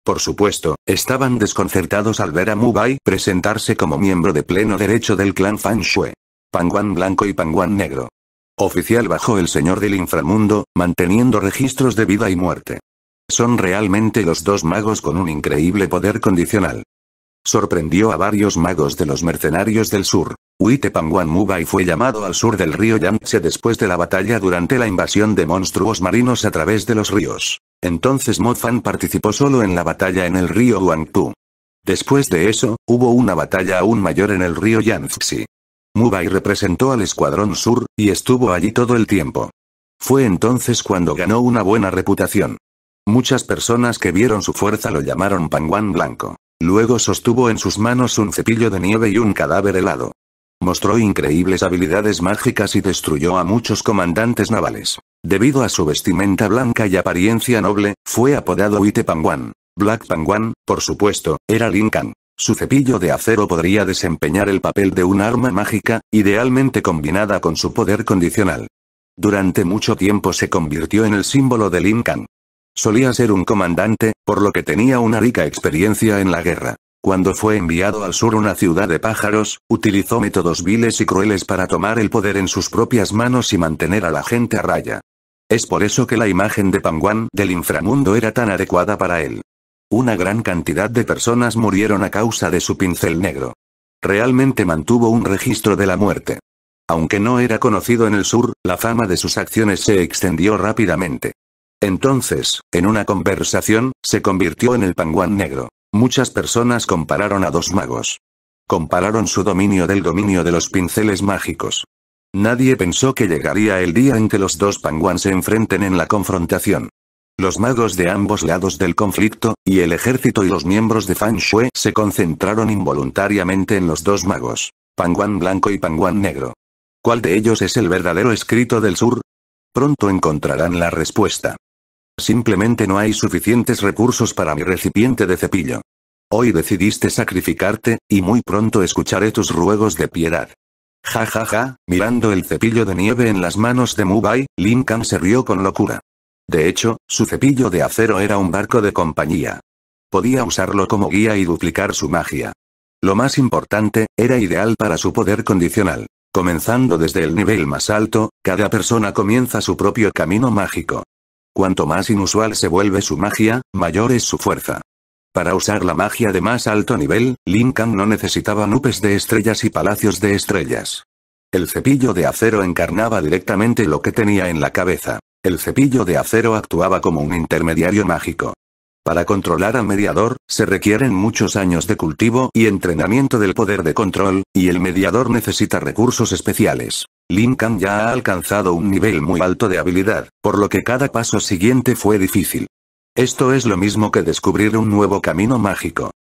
Por supuesto, estaban desconcertados al ver a Mubai presentarse como miembro de pleno derecho del clan Fan Shui. Panguan blanco y Panguan negro. Oficial bajo el señor del inframundo, manteniendo registros de vida y muerte. Son realmente los dos magos con un increíble poder condicional. Sorprendió a varios magos de los mercenarios del sur. Huitepanguan Mubai fue llamado al sur del río Yangtze después de la batalla durante la invasión de monstruos marinos a través de los ríos. Entonces Fan participó solo en la batalla en el río Huangpu. Después de eso, hubo una batalla aún mayor en el río Yangtze. Mubai representó al Escuadrón Sur, y estuvo allí todo el tiempo. Fue entonces cuando ganó una buena reputación. Muchas personas que vieron su fuerza lo llamaron Panguan Blanco. Luego sostuvo en sus manos un cepillo de nieve y un cadáver helado. Mostró increíbles habilidades mágicas y destruyó a muchos comandantes navales. Debido a su vestimenta blanca y apariencia noble, fue apodado Uite Panguan. Black Panguan, por supuesto, era Linkan. Su cepillo de acero podría desempeñar el papel de un arma mágica, idealmente combinada con su poder condicional. Durante mucho tiempo se convirtió en el símbolo de Lincoln. Solía ser un comandante, por lo que tenía una rica experiencia en la guerra. Cuando fue enviado al sur una ciudad de pájaros, utilizó métodos viles y crueles para tomar el poder en sus propias manos y mantener a la gente a raya. Es por eso que la imagen de Panguán del inframundo era tan adecuada para él. Una gran cantidad de personas murieron a causa de su pincel negro. Realmente mantuvo un registro de la muerte. Aunque no era conocido en el sur, la fama de sus acciones se extendió rápidamente. Entonces, en una conversación, se convirtió en el panguán negro. Muchas personas compararon a dos magos. Compararon su dominio del dominio de los pinceles mágicos. Nadie pensó que llegaría el día en que los dos panguán se enfrenten en la confrontación. Los magos de ambos lados del conflicto, y el ejército y los miembros de Fan Shui se concentraron involuntariamente en los dos magos. Panguán blanco y panguán negro. ¿Cuál de ellos es el verdadero escrito del sur? Pronto encontrarán la respuesta. Simplemente no hay suficientes recursos para mi recipiente de cepillo. Hoy decidiste sacrificarte, y muy pronto escucharé tus ruegos de piedad. Ja ja ja, mirando el cepillo de nieve en las manos de Mubai, Lincoln se rió con locura. De hecho, su cepillo de acero era un barco de compañía. Podía usarlo como guía y duplicar su magia. Lo más importante, era ideal para su poder condicional. Comenzando desde el nivel más alto, cada persona comienza su propio camino mágico. Cuanto más inusual se vuelve su magia, mayor es su fuerza. Para usar la magia de más alto nivel, Lincoln no necesitaba nubes de estrellas y palacios de estrellas. El cepillo de acero encarnaba directamente lo que tenía en la cabeza. El cepillo de acero actuaba como un intermediario mágico. Para controlar a mediador, se requieren muchos años de cultivo y entrenamiento del poder de control, y el mediador necesita recursos especiales. Lincoln ya ha alcanzado un nivel muy alto de habilidad, por lo que cada paso siguiente fue difícil. Esto es lo mismo que descubrir un nuevo camino mágico.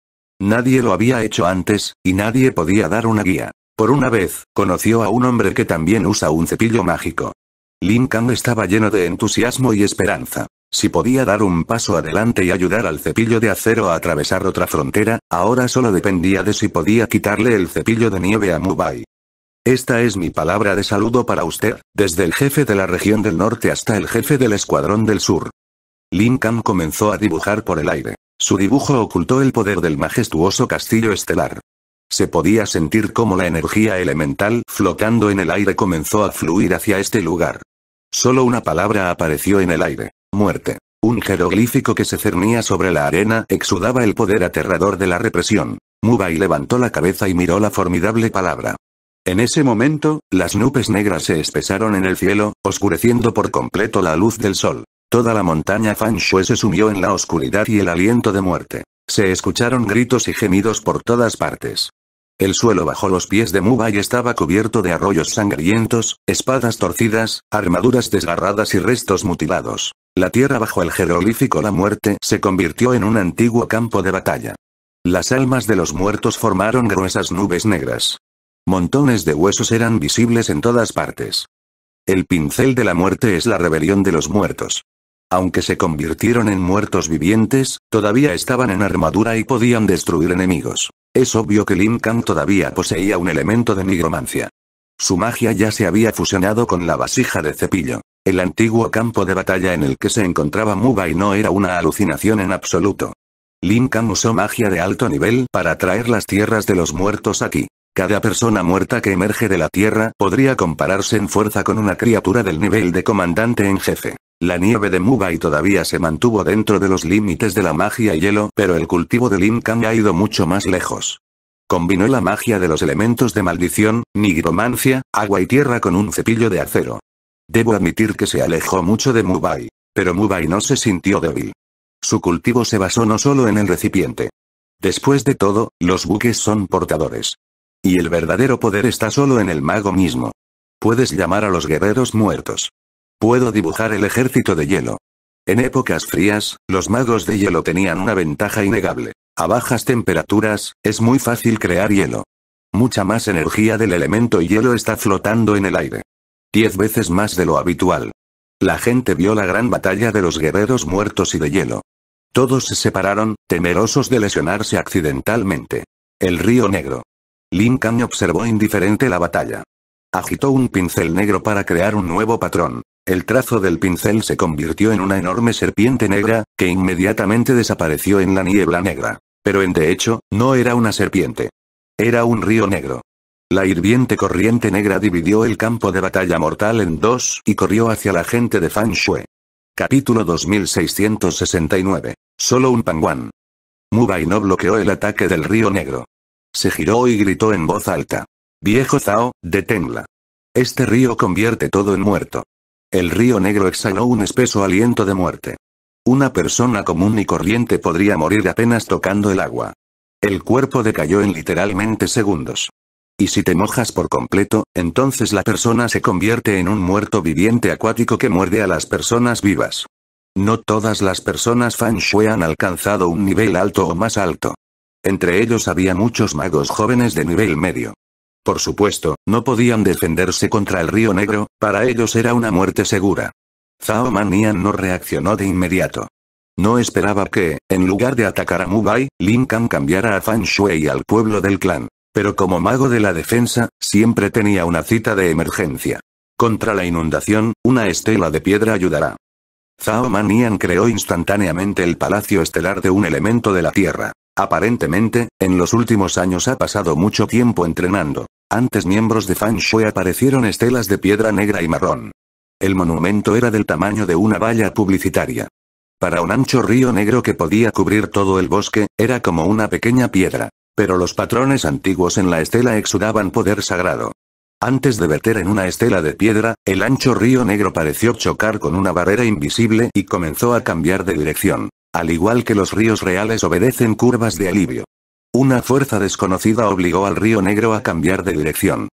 Nadie lo había hecho antes, y nadie podía dar una guía. Por una vez, conoció a un hombre que también usa un cepillo mágico. Lincoln estaba lleno de entusiasmo y esperanza. Si podía dar un paso adelante y ayudar al cepillo de acero a atravesar otra frontera, ahora solo dependía de si podía quitarle el cepillo de nieve a Mubai. Esta es mi palabra de saludo para usted, desde el jefe de la región del norte hasta el jefe del escuadrón del sur. Lincoln comenzó a dibujar por el aire. Su dibujo ocultó el poder del majestuoso castillo estelar. Se podía sentir cómo la energía elemental flotando en el aire comenzó a fluir hacia este lugar. Solo una palabra apareció en el aire. Muerte. Un jeroglífico que se cernía sobre la arena exudaba el poder aterrador de la represión. Mubai levantó la cabeza y miró la formidable palabra. En ese momento, las nubes negras se espesaron en el cielo, oscureciendo por completo la luz del sol. Toda la montaña Fanshui se sumió en la oscuridad y el aliento de muerte. Se escucharon gritos y gemidos por todas partes. El suelo bajo los pies de Mubai estaba cubierto de arroyos sangrientos, espadas torcidas, armaduras desgarradas y restos mutilados. La tierra bajo el jeroglífico La Muerte se convirtió en un antiguo campo de batalla. Las almas de los muertos formaron gruesas nubes negras. Montones de huesos eran visibles en todas partes. El pincel de la muerte es la rebelión de los muertos. Aunque se convirtieron en muertos vivientes, todavía estaban en armadura y podían destruir enemigos. Es obvio que Lincoln todavía poseía un elemento de nigromancia. Su magia ya se había fusionado con la vasija de cepillo. El antiguo campo de batalla en el que se encontraba y no era una alucinación en absoluto. Lincoln usó magia de alto nivel para traer las tierras de los muertos aquí. Cada persona muerta que emerge de la Tierra podría compararse en fuerza con una criatura del nivel de comandante en jefe. La nieve de Mubai todavía se mantuvo dentro de los límites de la magia y hielo, pero el cultivo de Lin Kang ha ido mucho más lejos. Combinó la magia de los elementos de maldición, nigromancia, agua y tierra con un cepillo de acero. Debo admitir que se alejó mucho de Mubai, pero Mubai no se sintió débil. Su cultivo se basó no solo en el recipiente. Después de todo, los buques son portadores. Y el verdadero poder está solo en el mago mismo. Puedes llamar a los guerreros muertos. Puedo dibujar el ejército de hielo. En épocas frías, los magos de hielo tenían una ventaja innegable. A bajas temperaturas, es muy fácil crear hielo. Mucha más energía del elemento hielo está flotando en el aire. Diez veces más de lo habitual. La gente vio la gran batalla de los guerreros muertos y de hielo. Todos se separaron, temerosos de lesionarse accidentalmente. El río negro. Lincoln observó indiferente la batalla. Agitó un pincel negro para crear un nuevo patrón. El trazo del pincel se convirtió en una enorme serpiente negra, que inmediatamente desapareció en la niebla negra. Pero en de hecho, no era una serpiente. Era un río negro. La hirviente corriente negra dividió el campo de batalla mortal en dos y corrió hacia la gente de Fan Shui. Capítulo 2669. Solo un panguán. Mubai no bloqueó el ataque del río negro. Se giró y gritó en voz alta. Viejo Zhao, deténla. Este río convierte todo en muerto. El río negro exhaló un espeso aliento de muerte. Una persona común y corriente podría morir apenas tocando el agua. El cuerpo decayó en literalmente segundos. Y si te mojas por completo, entonces la persona se convierte en un muerto viviente acuático que muerde a las personas vivas. No todas las personas Shui han alcanzado un nivel alto o más alto. Entre ellos había muchos magos jóvenes de nivel medio. Por supuesto, no podían defenderse contra el río negro, para ellos era una muerte segura. Zhao Manian no reaccionó de inmediato. No esperaba que, en lugar de atacar a Mubai, Lin Kang cambiara a Fan Shui y al pueblo del clan. Pero como mago de la defensa, siempre tenía una cita de emergencia. Contra la inundación, una estela de piedra ayudará. Zhao Manian creó instantáneamente el palacio estelar de un elemento de la tierra. Aparentemente, en los últimos años ha pasado mucho tiempo entrenando. Antes miembros de Fan Shui aparecieron estelas de piedra negra y marrón. El monumento era del tamaño de una valla publicitaria. Para un ancho río negro que podía cubrir todo el bosque, era como una pequeña piedra. Pero los patrones antiguos en la estela exudaban poder sagrado. Antes de verter en una estela de piedra, el ancho río negro pareció chocar con una barrera invisible y comenzó a cambiar de dirección. Al igual que los ríos reales obedecen curvas de alivio. Una fuerza desconocida obligó al río negro a cambiar de dirección.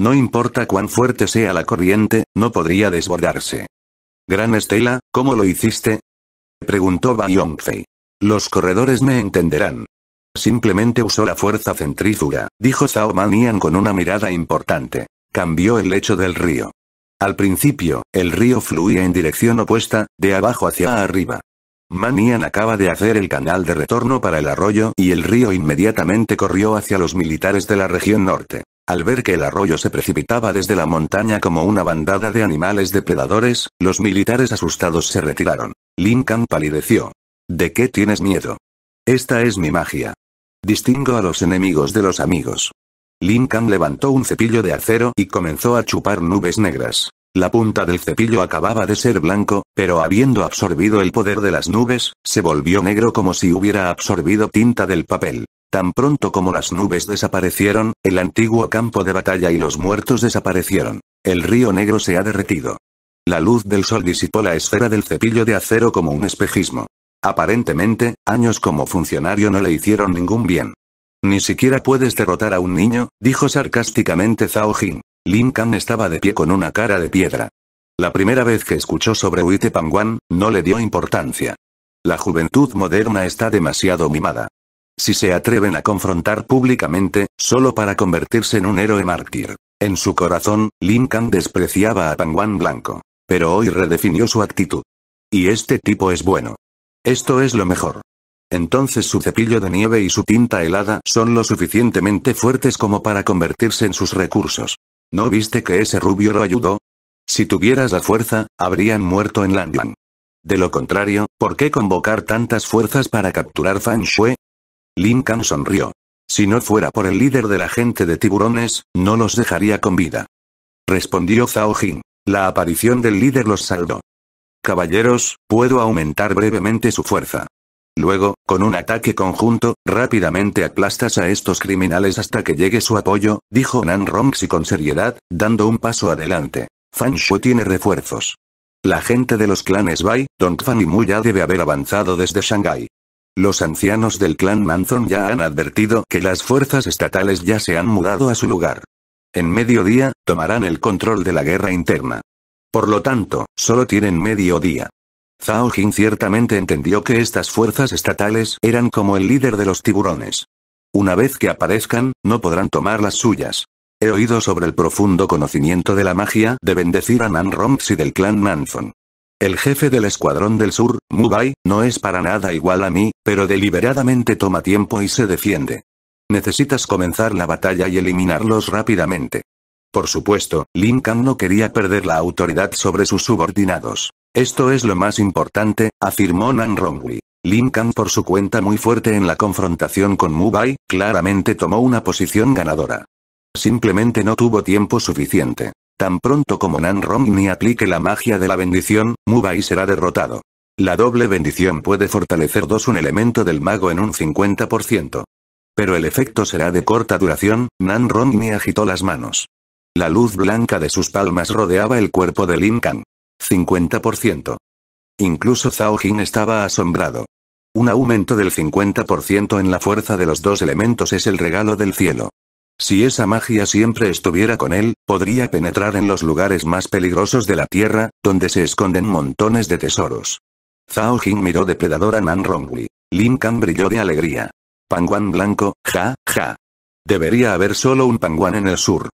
No importa cuán fuerte sea la corriente, no podría desbordarse. Gran Estela, ¿cómo lo hiciste? Preguntó Yongfei. Los corredores me entenderán. Simplemente usó la fuerza centrífuga, dijo Zhao Manian con una mirada importante. Cambió el lecho del río. Al principio, el río fluía en dirección opuesta, de abajo hacia arriba. Manian acaba de hacer el canal de retorno para el arroyo y el río inmediatamente corrió hacia los militares de la región norte. Al ver que el arroyo se precipitaba desde la montaña como una bandada de animales depredadores, los militares asustados se retiraron. Lincoln palideció. ¿De qué tienes miedo? Esta es mi magia. Distingo a los enemigos de los amigos. Lincoln levantó un cepillo de acero y comenzó a chupar nubes negras. La punta del cepillo acababa de ser blanco, pero habiendo absorbido el poder de las nubes, se volvió negro como si hubiera absorbido tinta del papel. Tan pronto como las nubes desaparecieron, el antiguo campo de batalla y los muertos desaparecieron. El río negro se ha derretido. La luz del sol disipó la esfera del cepillo de acero como un espejismo. Aparentemente, años como funcionario no le hicieron ningún bien. Ni siquiera puedes derrotar a un niño, dijo sarcásticamente Zhao Jing. Lincoln estaba de pie con una cara de piedra. La primera vez que escuchó sobre Huite Panguan, no le dio importancia. La juventud moderna está demasiado mimada. Si se atreven a confrontar públicamente, solo para convertirse en un héroe mártir. En su corazón, Lincoln despreciaba a Panguan Blanco. Pero hoy redefinió su actitud. Y este tipo es bueno. Esto es lo mejor. Entonces su cepillo de nieve y su tinta helada son lo suficientemente fuertes como para convertirse en sus recursos. ¿No viste que ese rubio lo ayudó? Si tuvieras la fuerza, habrían muerto en Lanyuan. De lo contrario, ¿por qué convocar tantas fuerzas para capturar Fan Shui? Kang sonrió. Si no fuera por el líder de la gente de tiburones, no los dejaría con vida. Respondió Zhao Jing. La aparición del líder los saldó. Caballeros, puedo aumentar brevemente su fuerza. Luego, con un ataque conjunto, rápidamente aplastas a estos criminales hasta que llegue su apoyo, dijo Nan Rongxi con seriedad, dando un paso adelante. Fan Shu tiene refuerzos. La gente de los clanes Bai, Fan y Mu ya debe haber avanzado desde Shanghai. Los ancianos del clan Manzon ya han advertido que las fuerzas estatales ya se han mudado a su lugar. En mediodía, tomarán el control de la guerra interna. Por lo tanto, solo tienen mediodía. Zhao Jin ciertamente entendió que estas fuerzas estatales eran como el líder de los tiburones. Una vez que aparezcan, no podrán tomar las suyas. He oído sobre el profundo conocimiento de la magia de bendecir a Nan y del clan Nanfon. El jefe del escuadrón del sur, Mubai, no es para nada igual a mí, pero deliberadamente toma tiempo y se defiende. Necesitas comenzar la batalla y eliminarlos rápidamente. Por supuesto, Lincoln no quería perder la autoridad sobre sus subordinados. Esto es lo más importante, afirmó Nan Lin Lincoln por su cuenta muy fuerte en la confrontación con Mubai, claramente tomó una posición ganadora. Simplemente no tuvo tiempo suficiente. Tan pronto como Nan Rongni aplique la magia de la bendición, Mubai será derrotado. La doble bendición puede fortalecer dos un elemento del mago en un 50%. Pero el efecto será de corta duración, Nan Rongni agitó las manos. La luz blanca de sus palmas rodeaba el cuerpo de Lin Kang. 50%. Incluso Zhao Jin estaba asombrado. Un aumento del 50% en la fuerza de los dos elementos es el regalo del cielo. Si esa magia siempre estuviera con él, podría penetrar en los lugares más peligrosos de la Tierra, donde se esconden montones de tesoros. Zhao Jin miró depredador a Nan Rongli. Kang brilló de alegría. Panguán blanco, ja, ja. Debería haber solo un panguán en el sur.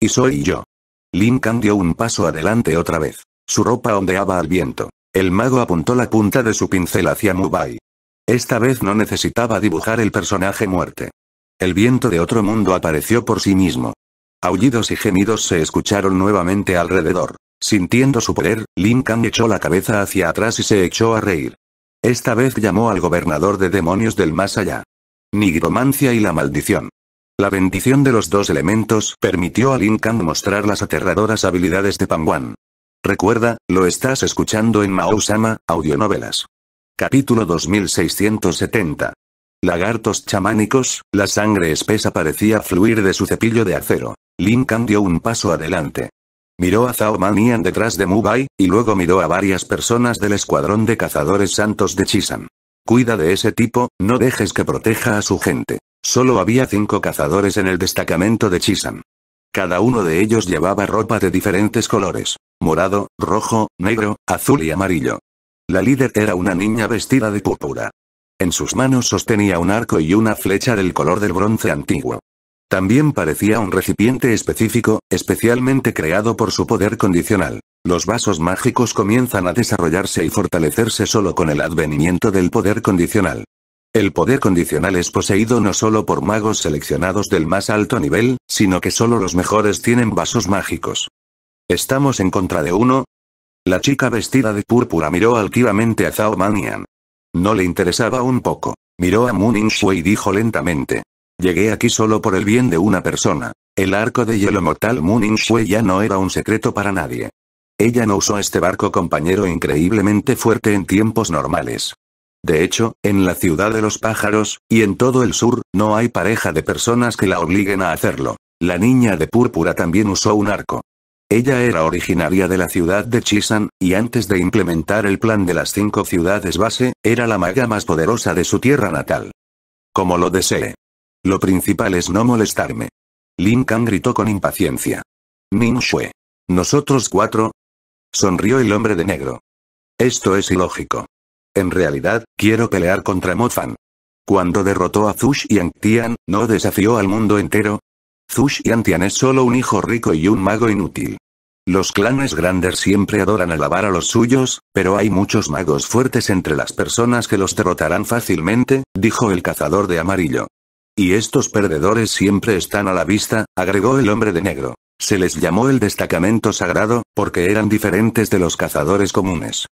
Y soy yo. Lincoln dio un paso adelante otra vez. Su ropa ondeaba al viento. El mago apuntó la punta de su pincel hacia Mubai. Esta vez no necesitaba dibujar el personaje muerte. El viento de otro mundo apareció por sí mismo. Aullidos y gemidos se escucharon nuevamente alrededor. Sintiendo su poder, Lincoln echó la cabeza hacia atrás y se echó a reír. Esta vez llamó al gobernador de demonios del más allá. Nigromancia y la maldición. La bendición de los dos elementos permitió a Kang mostrar las aterradoras habilidades de Panguan. Recuerda, lo estás escuchando en Sama, Audionovelas. Capítulo 2670. Lagartos chamánicos, la sangre espesa parecía fluir de su cepillo de acero. Lin Kang dio un paso adelante. Miró a Zhao Manian detrás de Mubai, y luego miró a varias personas del escuadrón de cazadores santos de Chisan. Cuida de ese tipo, no dejes que proteja a su gente. Solo había cinco cazadores en el destacamento de Chisan. Cada uno de ellos llevaba ropa de diferentes colores, morado, rojo, negro, azul y amarillo. La líder era una niña vestida de púrpura. En sus manos sostenía un arco y una flecha del color del bronce antiguo. También parecía un recipiente específico, especialmente creado por su poder condicional. Los vasos mágicos comienzan a desarrollarse y fortalecerse solo con el advenimiento del poder condicional. El poder condicional es poseído no solo por magos seleccionados del más alto nivel, sino que solo los mejores tienen vasos mágicos. ¿Estamos en contra de uno? La chica vestida de púrpura miró altivamente a Zhao Manian. No le interesaba un poco. Miró a Moon Shui y dijo lentamente. Llegué aquí solo por el bien de una persona. El arco de hielo mortal Moon Shui ya no era un secreto para nadie. Ella no usó este barco compañero increíblemente fuerte en tiempos normales. De hecho, en la ciudad de los pájaros, y en todo el sur, no hay pareja de personas que la obliguen a hacerlo. La niña de púrpura también usó un arco. Ella era originaria de la ciudad de Chisan, y antes de implementar el plan de las cinco ciudades base, era la maga más poderosa de su tierra natal. Como lo desee. Lo principal es no molestarme. Lin Kang gritó con impaciencia. Ning Shue. ¿Nosotros cuatro? Sonrió el hombre de negro. Esto es ilógico. En realidad, quiero pelear contra Mofan. Cuando derrotó a Zush y Antian, ¿no desafió al mundo entero? Zush y Antian es solo un hijo rico y un mago inútil. Los clanes grandes siempre adoran alabar a los suyos, pero hay muchos magos fuertes entre las personas que los derrotarán fácilmente, dijo el cazador de amarillo. Y estos perdedores siempre están a la vista, agregó el hombre de negro. Se les llamó el destacamento sagrado, porque eran diferentes de los cazadores comunes.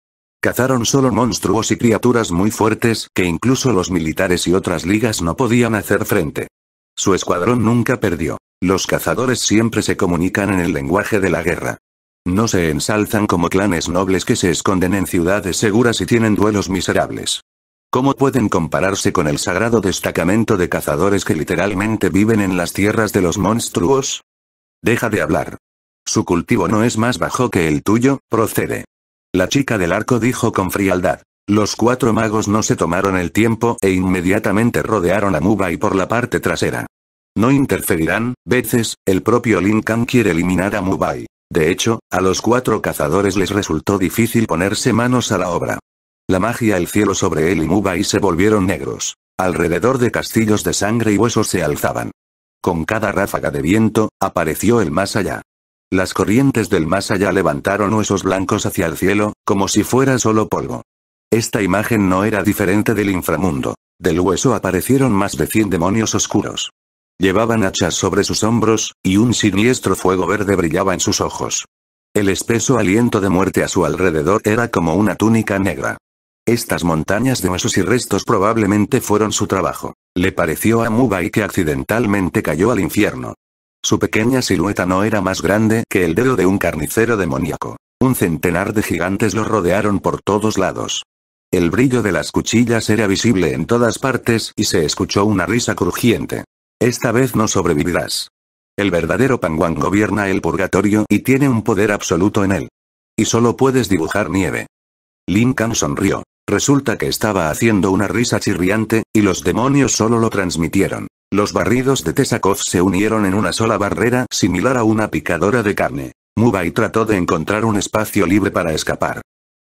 Cazaron solo monstruos y criaturas muy fuertes que incluso los militares y otras ligas no podían hacer frente. Su escuadrón nunca perdió. Los cazadores siempre se comunican en el lenguaje de la guerra. No se ensalzan como clanes nobles que se esconden en ciudades seguras y tienen duelos miserables. ¿Cómo pueden compararse con el sagrado destacamento de cazadores que literalmente viven en las tierras de los monstruos? Deja de hablar. Su cultivo no es más bajo que el tuyo, procede. La chica del arco dijo con frialdad. Los cuatro magos no se tomaron el tiempo e inmediatamente rodearon a Mubai por la parte trasera. No interferirán, veces, el propio Lincoln quiere eliminar a Mubai. De hecho, a los cuatro cazadores les resultó difícil ponerse manos a la obra. La magia el cielo sobre él y Mubai se volvieron negros. Alrededor de castillos de sangre y huesos se alzaban. Con cada ráfaga de viento, apareció el más allá. Las corrientes del más allá levantaron huesos blancos hacia el cielo, como si fuera solo polvo. Esta imagen no era diferente del inframundo. Del hueso aparecieron más de 100 demonios oscuros. Llevaban hachas sobre sus hombros, y un siniestro fuego verde brillaba en sus ojos. El espeso aliento de muerte a su alrededor era como una túnica negra. Estas montañas de huesos y restos probablemente fueron su trabajo. Le pareció a Mubai que accidentalmente cayó al infierno. Su pequeña silueta no era más grande que el dedo de un carnicero demoníaco. Un centenar de gigantes lo rodearon por todos lados. El brillo de las cuchillas era visible en todas partes y se escuchó una risa crujiente. Esta vez no sobrevivirás. El verdadero Panguan gobierna el purgatorio y tiene un poder absoluto en él. Y solo puedes dibujar nieve. Lincoln sonrió. Resulta que estaba haciendo una risa chirriante, y los demonios solo lo transmitieron. Los barridos de Tesakov se unieron en una sola barrera similar a una picadora de carne. Mubai trató de encontrar un espacio libre para escapar.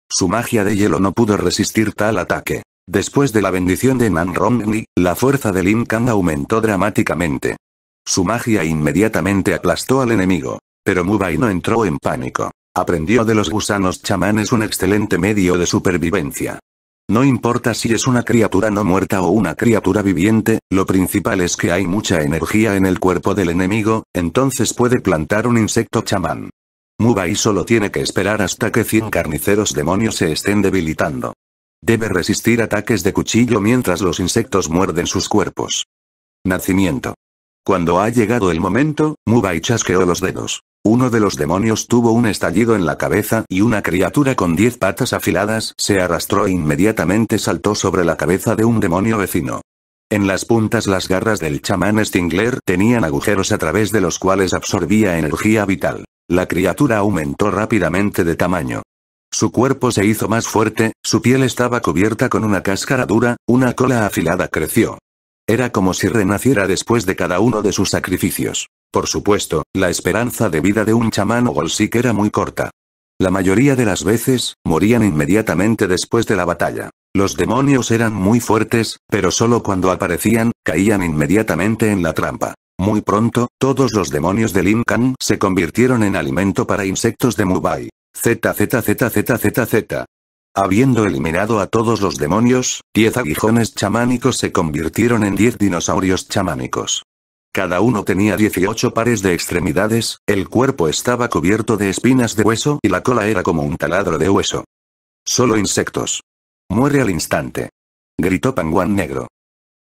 Su magia de hielo no pudo resistir tal ataque. Después de la bendición de Man Romney, la fuerza del Kang aumentó dramáticamente. Su magia inmediatamente aplastó al enemigo. Pero Mubai no entró en pánico. Aprendió de los gusanos chamanes un excelente medio de supervivencia. No importa si es una criatura no muerta o una criatura viviente, lo principal es que hay mucha energía en el cuerpo del enemigo, entonces puede plantar un insecto chamán. Mubai solo tiene que esperar hasta que 100 carniceros demonios se estén debilitando. Debe resistir ataques de cuchillo mientras los insectos muerden sus cuerpos. Nacimiento. Cuando ha llegado el momento, Mubai chasqueó los dedos. Uno de los demonios tuvo un estallido en la cabeza y una criatura con diez patas afiladas se arrastró e inmediatamente saltó sobre la cabeza de un demonio vecino. En las puntas las garras del chamán Stingler tenían agujeros a través de los cuales absorbía energía vital. La criatura aumentó rápidamente de tamaño. Su cuerpo se hizo más fuerte, su piel estaba cubierta con una cáscara dura, una cola afilada creció. Era como si renaciera después de cada uno de sus sacrificios. Por supuesto, la esperanza de vida de un chamán o golsik era muy corta. La mayoría de las veces, morían inmediatamente después de la batalla. Los demonios eran muy fuertes, pero solo cuando aparecían, caían inmediatamente en la trampa. Muy pronto, todos los demonios de Linkan se convirtieron en alimento para insectos de Mumbai. ZZZZZZ. Habiendo eliminado a todos los demonios, 10 aguijones chamánicos se convirtieron en 10 dinosaurios chamánicos. Cada uno tenía 18 pares de extremidades, el cuerpo estaba cubierto de espinas de hueso y la cola era como un taladro de hueso. Solo insectos. Muere al instante. Gritó Panguán Negro.